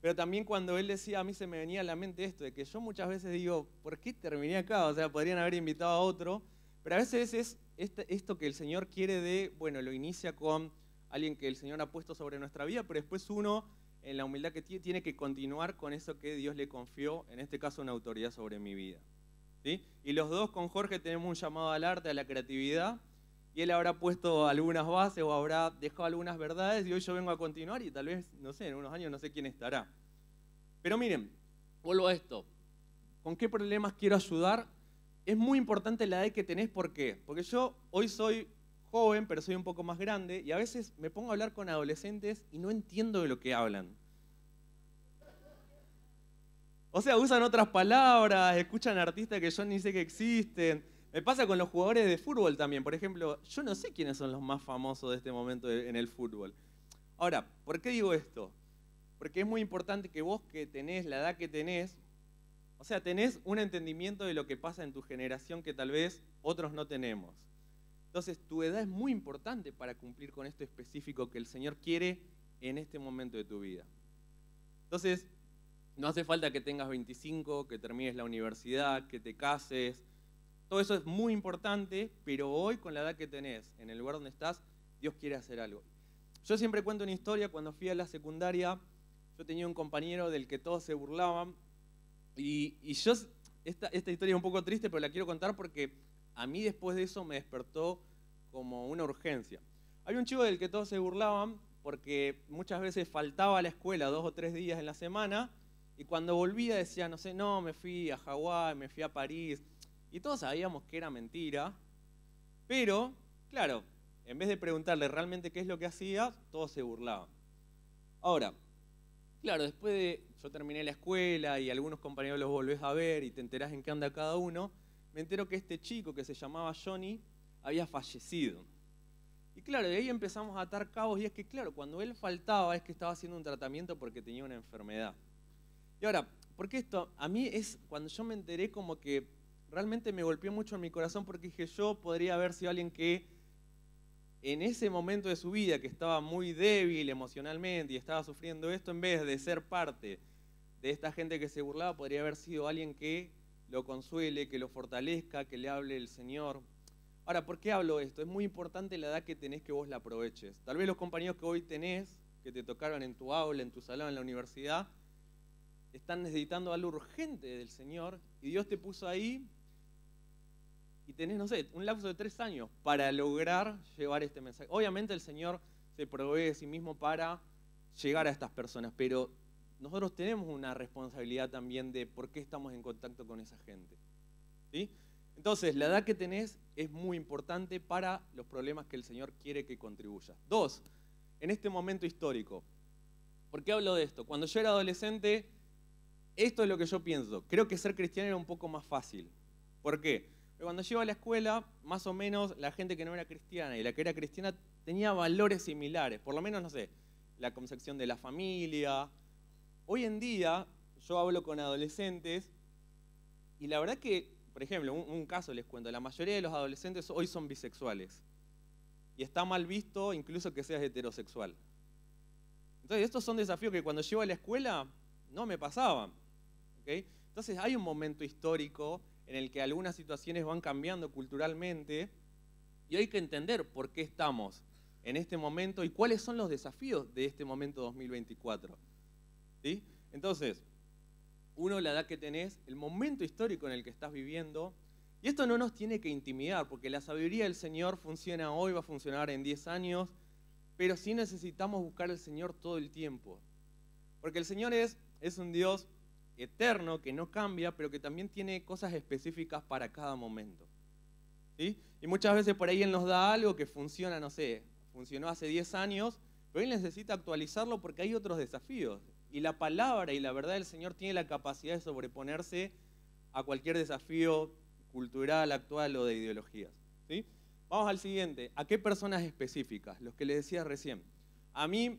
Pero también cuando él decía, a mí se me venía a la mente esto, de que yo muchas veces digo, ¿por qué terminé acá? O sea, podrían haber invitado a otro. Pero a veces es este, esto que el Señor quiere de, bueno, lo inicia con alguien que el Señor ha puesto sobre nuestra vida, pero después uno, en la humildad que tiene, tiene que continuar con eso que Dios le confió, en este caso una autoridad sobre mi vida. Y los dos con Jorge tenemos un llamado al arte, a la creatividad, y él habrá puesto algunas bases o habrá dejado algunas verdades, y hoy yo vengo a continuar y tal vez, no sé, en unos años no sé quién estará. Pero miren, vuelvo a esto. ¿Con qué problemas quiero ayudar? Es muy importante la edad que tenés, ¿por qué? Porque yo hoy soy joven, pero soy un poco más grande, y a veces me pongo a hablar con adolescentes y no entiendo de lo que hablan. O sea, usan otras palabras, escuchan artistas que yo ni sé que existen. Me pasa con los jugadores de fútbol también. Por ejemplo, yo no sé quiénes son los más famosos de este momento en el fútbol. Ahora, ¿por qué digo esto? Porque es muy importante que vos que tenés la edad que tenés, o sea, tenés un entendimiento de lo que pasa en tu generación que tal vez otros no tenemos. Entonces, tu edad es muy importante para cumplir con esto específico que el Señor quiere en este momento de tu vida. Entonces, no hace falta que tengas 25, que termines la universidad, que te cases. Todo eso es muy importante, pero hoy con la edad que tenés, en el lugar donde estás, Dios quiere hacer algo. Yo siempre cuento una historia, cuando fui a la secundaria, yo tenía un compañero del que todos se burlaban, y, yo, esta, esta historia es un poco triste, pero la quiero contar porque a mí después de eso me despertó como una urgencia. Hay un chico del que todos se burlaban porque muchas veces faltaba a la escuela dos o tres días en la semana y cuando volvía decía, no sé, no, me fui a Hawái, me fui a París. Y todos sabíamos que era mentira. Pero, claro, en vez de preguntarle realmente qué es lo que hacía, todos se burlaban. Ahora, claro, después de yo terminé la escuela y algunos compañeros los volvés a ver y te enterás en qué anda cada uno, me entero que este chico que se llamaba Johnny había fallecido. Y claro, de ahí empezamos a atar cabos y es que, claro, cuando él faltaba es que estaba haciendo un tratamiento porque tenía una enfermedad. Y ahora, porque esto, a mí es cuando yo me enteré como que realmente me golpeó mucho en mi corazón porque dije, yo podría haber sido alguien que en ese momento de su vida, que estaba muy débil emocionalmente y estaba sufriendo esto, en vez de ser parte de esta gente que se burlaba, podría haber sido alguien que lo consuele, que lo fortalezca, que le hable el Señor. Ahora, ¿por qué hablo esto? Es muy importante la edad que tenés que vos la aproveches. Tal vez los compañeros que hoy tenés, que te tocaron en tu aula, en tu salón, en la universidad, están necesitando algo urgente del Señor y Dios te puso ahí y tenés, no sé, un lapso de tres años para lograr llevar este mensaje. Obviamente el Señor se provee de sí mismo para llegar a estas personas, pero nosotros tenemos una responsabilidad también de por qué estamos en contacto con esa gente. ¿sí? Entonces, la edad que tenés es muy importante para los problemas que el Señor quiere que contribuya. Dos, en este momento histórico. ¿Por qué hablo de esto? Cuando yo era adolescente, esto es lo que yo pienso. Creo que ser cristiano era un poco más fácil. ¿Por qué? Porque cuando llego a la escuela, más o menos la gente que no era cristiana y la que era cristiana tenía valores similares. Por lo menos, no sé, la concepción de la familia. Hoy en día, yo hablo con adolescentes y la verdad que, por ejemplo, un, un caso les cuento, la mayoría de los adolescentes hoy son bisexuales. Y está mal visto incluso que seas heterosexual. Entonces, estos son desafíos que cuando llego a la escuela no me pasaban. Entonces hay un momento histórico en el que algunas situaciones van cambiando culturalmente y hay que entender por qué estamos en este momento y cuáles son los desafíos de este momento 2024. ¿Sí? Entonces, uno, la edad que tenés, el momento histórico en el que estás viviendo, y esto no nos tiene que intimidar, porque la sabiduría del Señor funciona hoy, va a funcionar en 10 años, pero sí necesitamos buscar al Señor todo el tiempo. Porque el Señor es, es un Dios eterno, que no cambia, pero que también tiene cosas específicas para cada momento. ¿Sí? Y muchas veces por ahí Él nos da algo que funciona, no sé, funcionó hace 10 años, pero Él necesita actualizarlo porque hay otros desafíos. Y la palabra y la verdad del Señor tiene la capacidad de sobreponerse a cualquier desafío cultural, actual o de ideologías. ¿Sí? Vamos al siguiente. ¿A qué personas específicas? Los que les decía recién. A mí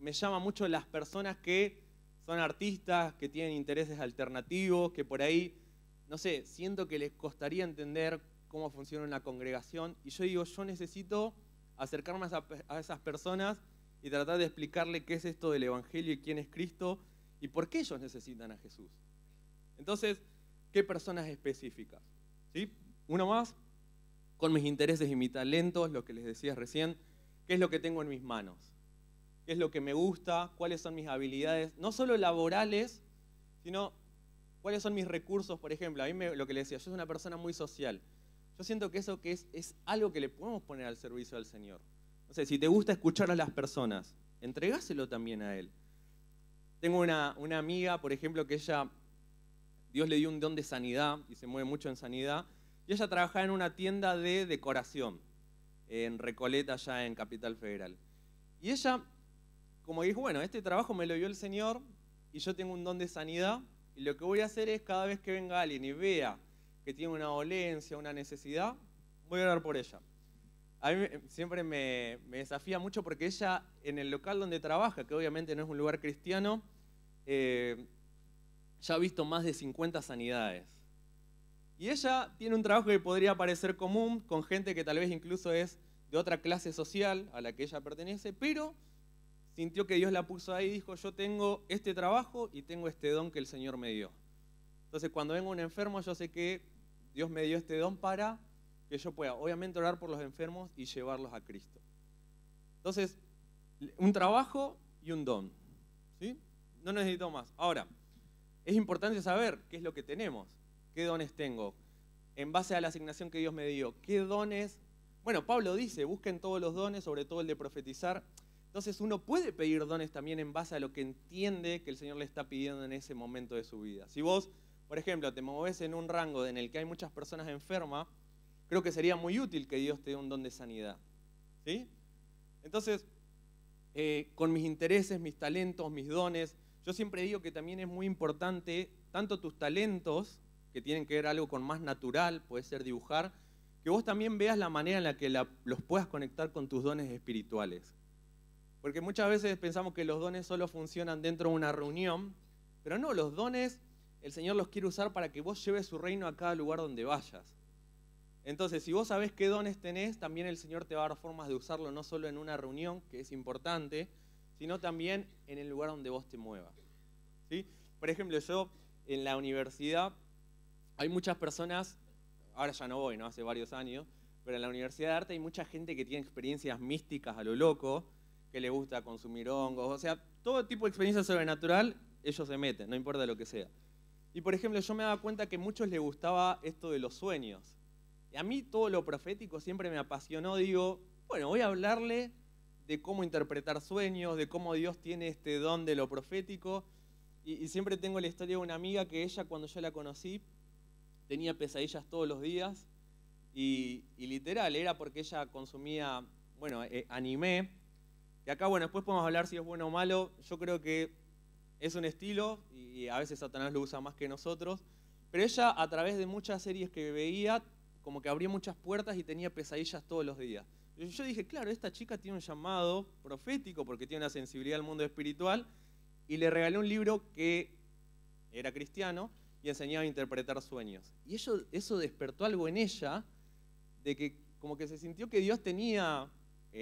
me llama mucho las personas que son artistas que tienen intereses alternativos, que por ahí, no sé, siento que les costaría entender cómo funciona una congregación. Y yo digo, yo necesito acercarme a, esas personas y tratar de explicarle qué es esto del Evangelio y quién es Cristo y por qué ellos necesitan a Jesús. Entonces, ¿qué personas específicas? ¿Sí? Uno más, con mis intereses y mis talentos, lo que les decía recién, ¿qué es lo que tengo en mis manos? qué es lo que me gusta, cuáles son mis habilidades, no solo laborales, sino cuáles son mis recursos, por ejemplo. A mí me, lo que le decía, yo soy una persona muy social. Yo siento que eso que es, es algo que le podemos poner al servicio del Señor. No sé, si te gusta escuchar a las personas, entregáselo también a Él. Tengo una, una amiga, por ejemplo, que ella, Dios le dio un don de sanidad y se mueve mucho en sanidad, y ella trabaja en una tienda de decoración en Recoleta, allá en Capital Federal. Y ella como dije, bueno, este trabajo me lo dio el Señor y yo tengo un don de sanidad y lo que voy a hacer es cada vez que venga alguien y vea que tiene una dolencia, una necesidad, voy a orar por ella. A mí siempre me, desafía mucho porque ella en el local donde trabaja, que obviamente no es un lugar cristiano, eh, ya ha visto más de 50 sanidades. Y ella tiene un trabajo que podría parecer común con gente que tal vez incluso es de otra clase social a la que ella pertenece, pero sintió que Dios la puso ahí y dijo, yo tengo este trabajo y tengo este don que el Señor me dio. Entonces cuando vengo un enfermo, yo sé que Dios me dio este don para que yo pueda, obviamente, orar por los enfermos y llevarlos a Cristo. Entonces, un trabajo y un don. ¿sí? No necesito más. Ahora, es importante saber qué es lo que tenemos, qué dones tengo, en base a la asignación que Dios me dio, qué dones... Bueno, Pablo dice, busquen todos los dones, sobre todo el de profetizar. Entonces uno puede pedir dones también en base a lo que entiende que el Señor le está pidiendo en ese momento de su vida. Si vos, por ejemplo, te moves en un rango en el que hay muchas personas enfermas, creo que sería muy útil que Dios te dé un don de sanidad. ¿Sí? Entonces, eh, con mis intereses, mis talentos, mis dones, yo siempre digo que también es muy importante tanto tus talentos, que tienen que ver algo con más natural, puede ser dibujar, que vos también veas la manera en la que los puedas conectar con tus dones espirituales. Porque muchas veces pensamos que los dones solo funcionan dentro de una reunión, pero no, los dones el Señor los quiere usar para que vos lleves su reino a cada lugar donde vayas. Entonces, si vos sabés qué dones tenés, también el Señor te va a dar formas de usarlo no solo en una reunión, que es importante, sino también en el lugar donde vos te muevas. ¿Sí? Por ejemplo, yo en la universidad hay muchas personas, ahora ya no voy, ¿no? Hace varios años, pero en la Universidad de Arte hay mucha gente que tiene experiencias místicas a lo loco, que le gusta consumir hongos, o sea, todo tipo de experiencia sobrenatural, ellos se meten, no importa lo que sea. Y por ejemplo, yo me daba cuenta que a muchos les gustaba esto de los sueños. Y a mí todo lo profético siempre me apasionó, digo, bueno, voy a hablarle de cómo interpretar sueños, de cómo Dios tiene este don de lo profético. Y, siempre tengo la historia de una amiga que ella, cuando yo la conocí, tenía pesadillas todos los días. Y, literal, era porque ella consumía, bueno, eh, animé, y acá, bueno, después podemos hablar si es bueno o malo. Yo creo que es un estilo y a veces Satanás lo usa más que nosotros. Pero ella, a través de muchas series que veía, como que abría muchas puertas y tenía pesadillas todos los días. yo dije, claro, esta chica tiene un llamado profético porque tiene una sensibilidad al mundo espiritual. Y le regalé un libro que era cristiano y enseñaba a interpretar sueños. Y eso, eso despertó algo en ella de que como que se sintió que Dios tenía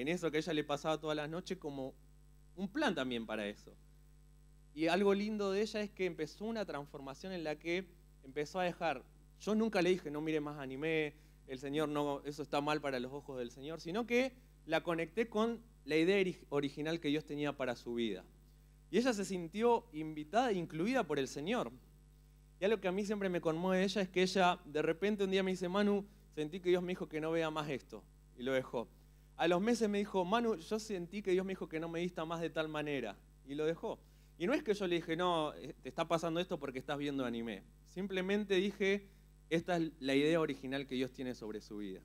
en eso que ella le pasaba todas las noches como un plan también para eso. Y algo lindo de ella es que empezó una transformación en la que empezó a dejar, yo nunca le dije, no mire más anime, el Señor no, eso está mal para los ojos del Señor, sino que la conecté con la idea original que Dios tenía para su vida. Y ella se sintió invitada e incluida por el Señor. Y algo que a mí siempre me conmueve de ella es que ella de repente un día me dice, Manu, sentí que Dios me dijo que no vea más esto. Y lo dejó. A los meses me dijo, Manu, yo sentí que Dios me dijo que no me dista más de tal manera. Y lo dejó. Y no es que yo le dije, no, eh, te está pasando esto porque estás viendo anime. Simplemente dije, esta es la idea original que Dios tiene sobre su vida.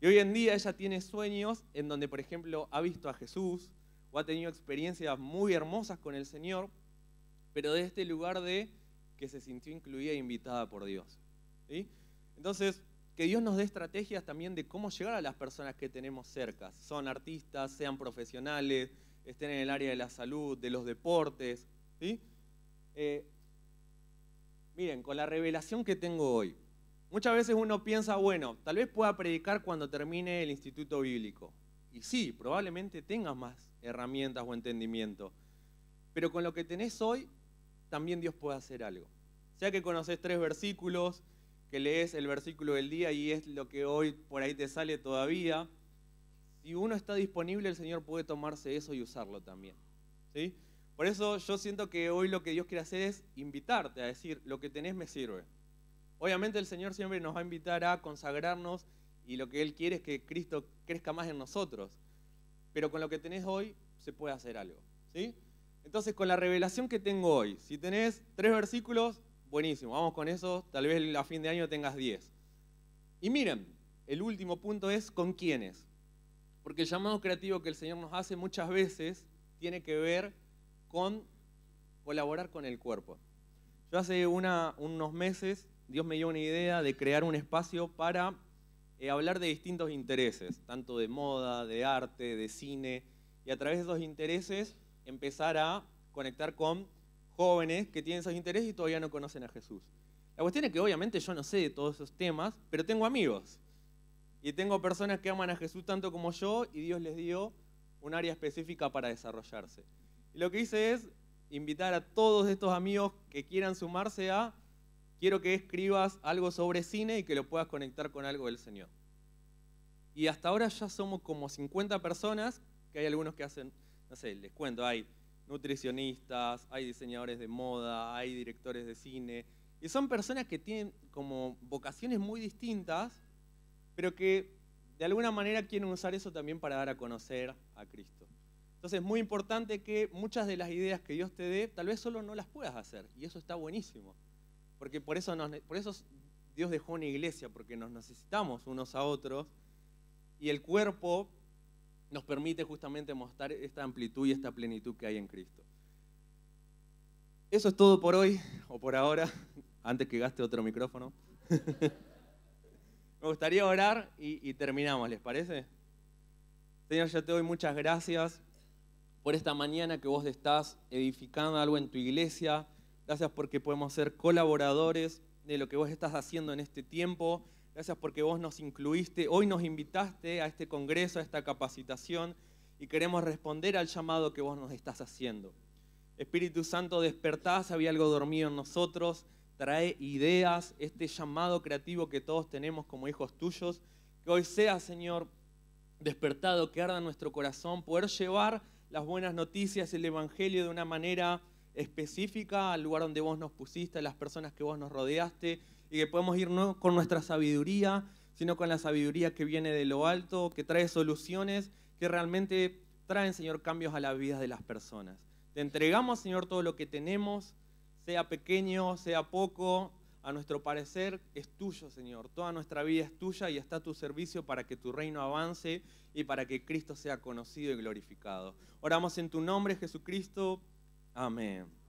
Y hoy en día ella tiene sueños en donde, por ejemplo, ha visto a Jesús o ha tenido experiencias muy hermosas con el Señor, pero de este lugar de que se sintió incluida e invitada por Dios. Entonces, que Dios nos dé estrategias también de cómo llegar a las personas que tenemos cerca. Son artistas, sean profesionales, estén en el área de la salud, de los deportes. ¿sí? Eh, miren, con la revelación que tengo hoy, muchas veces uno piensa, bueno, tal vez pueda predicar cuando termine el instituto bíblico. Y sí, probablemente tengas más herramientas o entendimiento. Pero con lo que tenés hoy, también Dios puede hacer algo. Sea que conoces tres versículos, que lees el versículo del día y es lo que hoy por ahí te sale todavía. Si uno está disponible, el Señor puede tomarse eso y usarlo también. ¿sí? Por eso yo siento que hoy lo que Dios quiere hacer es invitarte a decir, lo que tenés me sirve. Obviamente el Señor siempre nos va a invitar a consagrarnos y lo que Él quiere es que Cristo crezca más en nosotros. Pero con lo que tenés hoy se puede hacer algo. ¿sí? Entonces con la revelación que tengo hoy, si tenés tres versículos, buenísimo, vamos con eso, tal vez a fin de año tengas 10. Y miren, el último punto es con quiénes. Porque el llamado creativo que el Señor nos hace muchas veces tiene que ver con colaborar con el cuerpo. Yo hace unos meses Dios me dio una idea de crear un espacio para eh, hablar de distintos intereses, tanto de moda, de arte, de cine, y a través de esos intereses empezar a conectar con jóvenes que tienen esos intereses y todavía no conocen a Jesús. La cuestión es que obviamente yo no sé de todos esos temas, pero tengo amigos. Y tengo personas que aman a Jesús tanto como yo y Dios les dio un área específica para desarrollarse. Y lo que hice es invitar a todos estos amigos que quieran sumarse a, quiero que escribas algo sobre cine y que lo puedas conectar con algo del Señor. Y hasta ahora ya somos como 50 personas, que hay algunos que hacen, no sé, les cuento, hay nutricionistas, hay diseñadores de moda, hay directores de cine, y son personas que tienen como vocaciones muy distintas, pero que de alguna manera quieren usar eso también para dar a conocer a Cristo. Entonces es muy importante que muchas de las ideas que Dios te dé, tal vez solo no las puedas hacer, y eso está buenísimo, porque por eso, por eso Dios dejó una iglesia, porque nos necesitamos unos a otros, y el cuerpo nos permite justamente mostrar esta amplitud y esta plenitud que hay en Cristo. Eso es todo por hoy o por ahora, antes que gaste otro micrófono. Me gustaría orar y, terminamos, ¿les parece? Señor, yo te doy muchas gracias por esta mañana que vos estás edificando algo en tu iglesia. Gracias porque podemos ser colaboradores de lo que vos estás haciendo en este tiempo. Gracias porque vos nos incluiste, hoy nos invitaste a este congreso, a esta capacitación y queremos responder al llamado que vos nos estás haciendo. Espíritu Santo, despertá había algo dormido en nosotros, trae ideas, este llamado creativo que todos tenemos como hijos tuyos, que hoy sea, Señor, despertado, que arda nuestro corazón, poder llevar las buenas noticias, el Evangelio de una manera específica al lugar donde vos nos pusiste, a las personas que vos nos rodeaste y que podemos ir no con nuestra sabiduría, sino con la sabiduría que viene de lo alto, que trae soluciones, que realmente traen, Señor, cambios a la vida de las personas. Te entregamos, Señor, todo lo que tenemos, sea pequeño, sea poco, a nuestro parecer es tuyo, Señor. Toda nuestra vida es tuya y está a tu servicio para que tu reino avance y para que Cristo sea conocido y glorificado. Oramos en tu nombre, Jesucristo. Amén.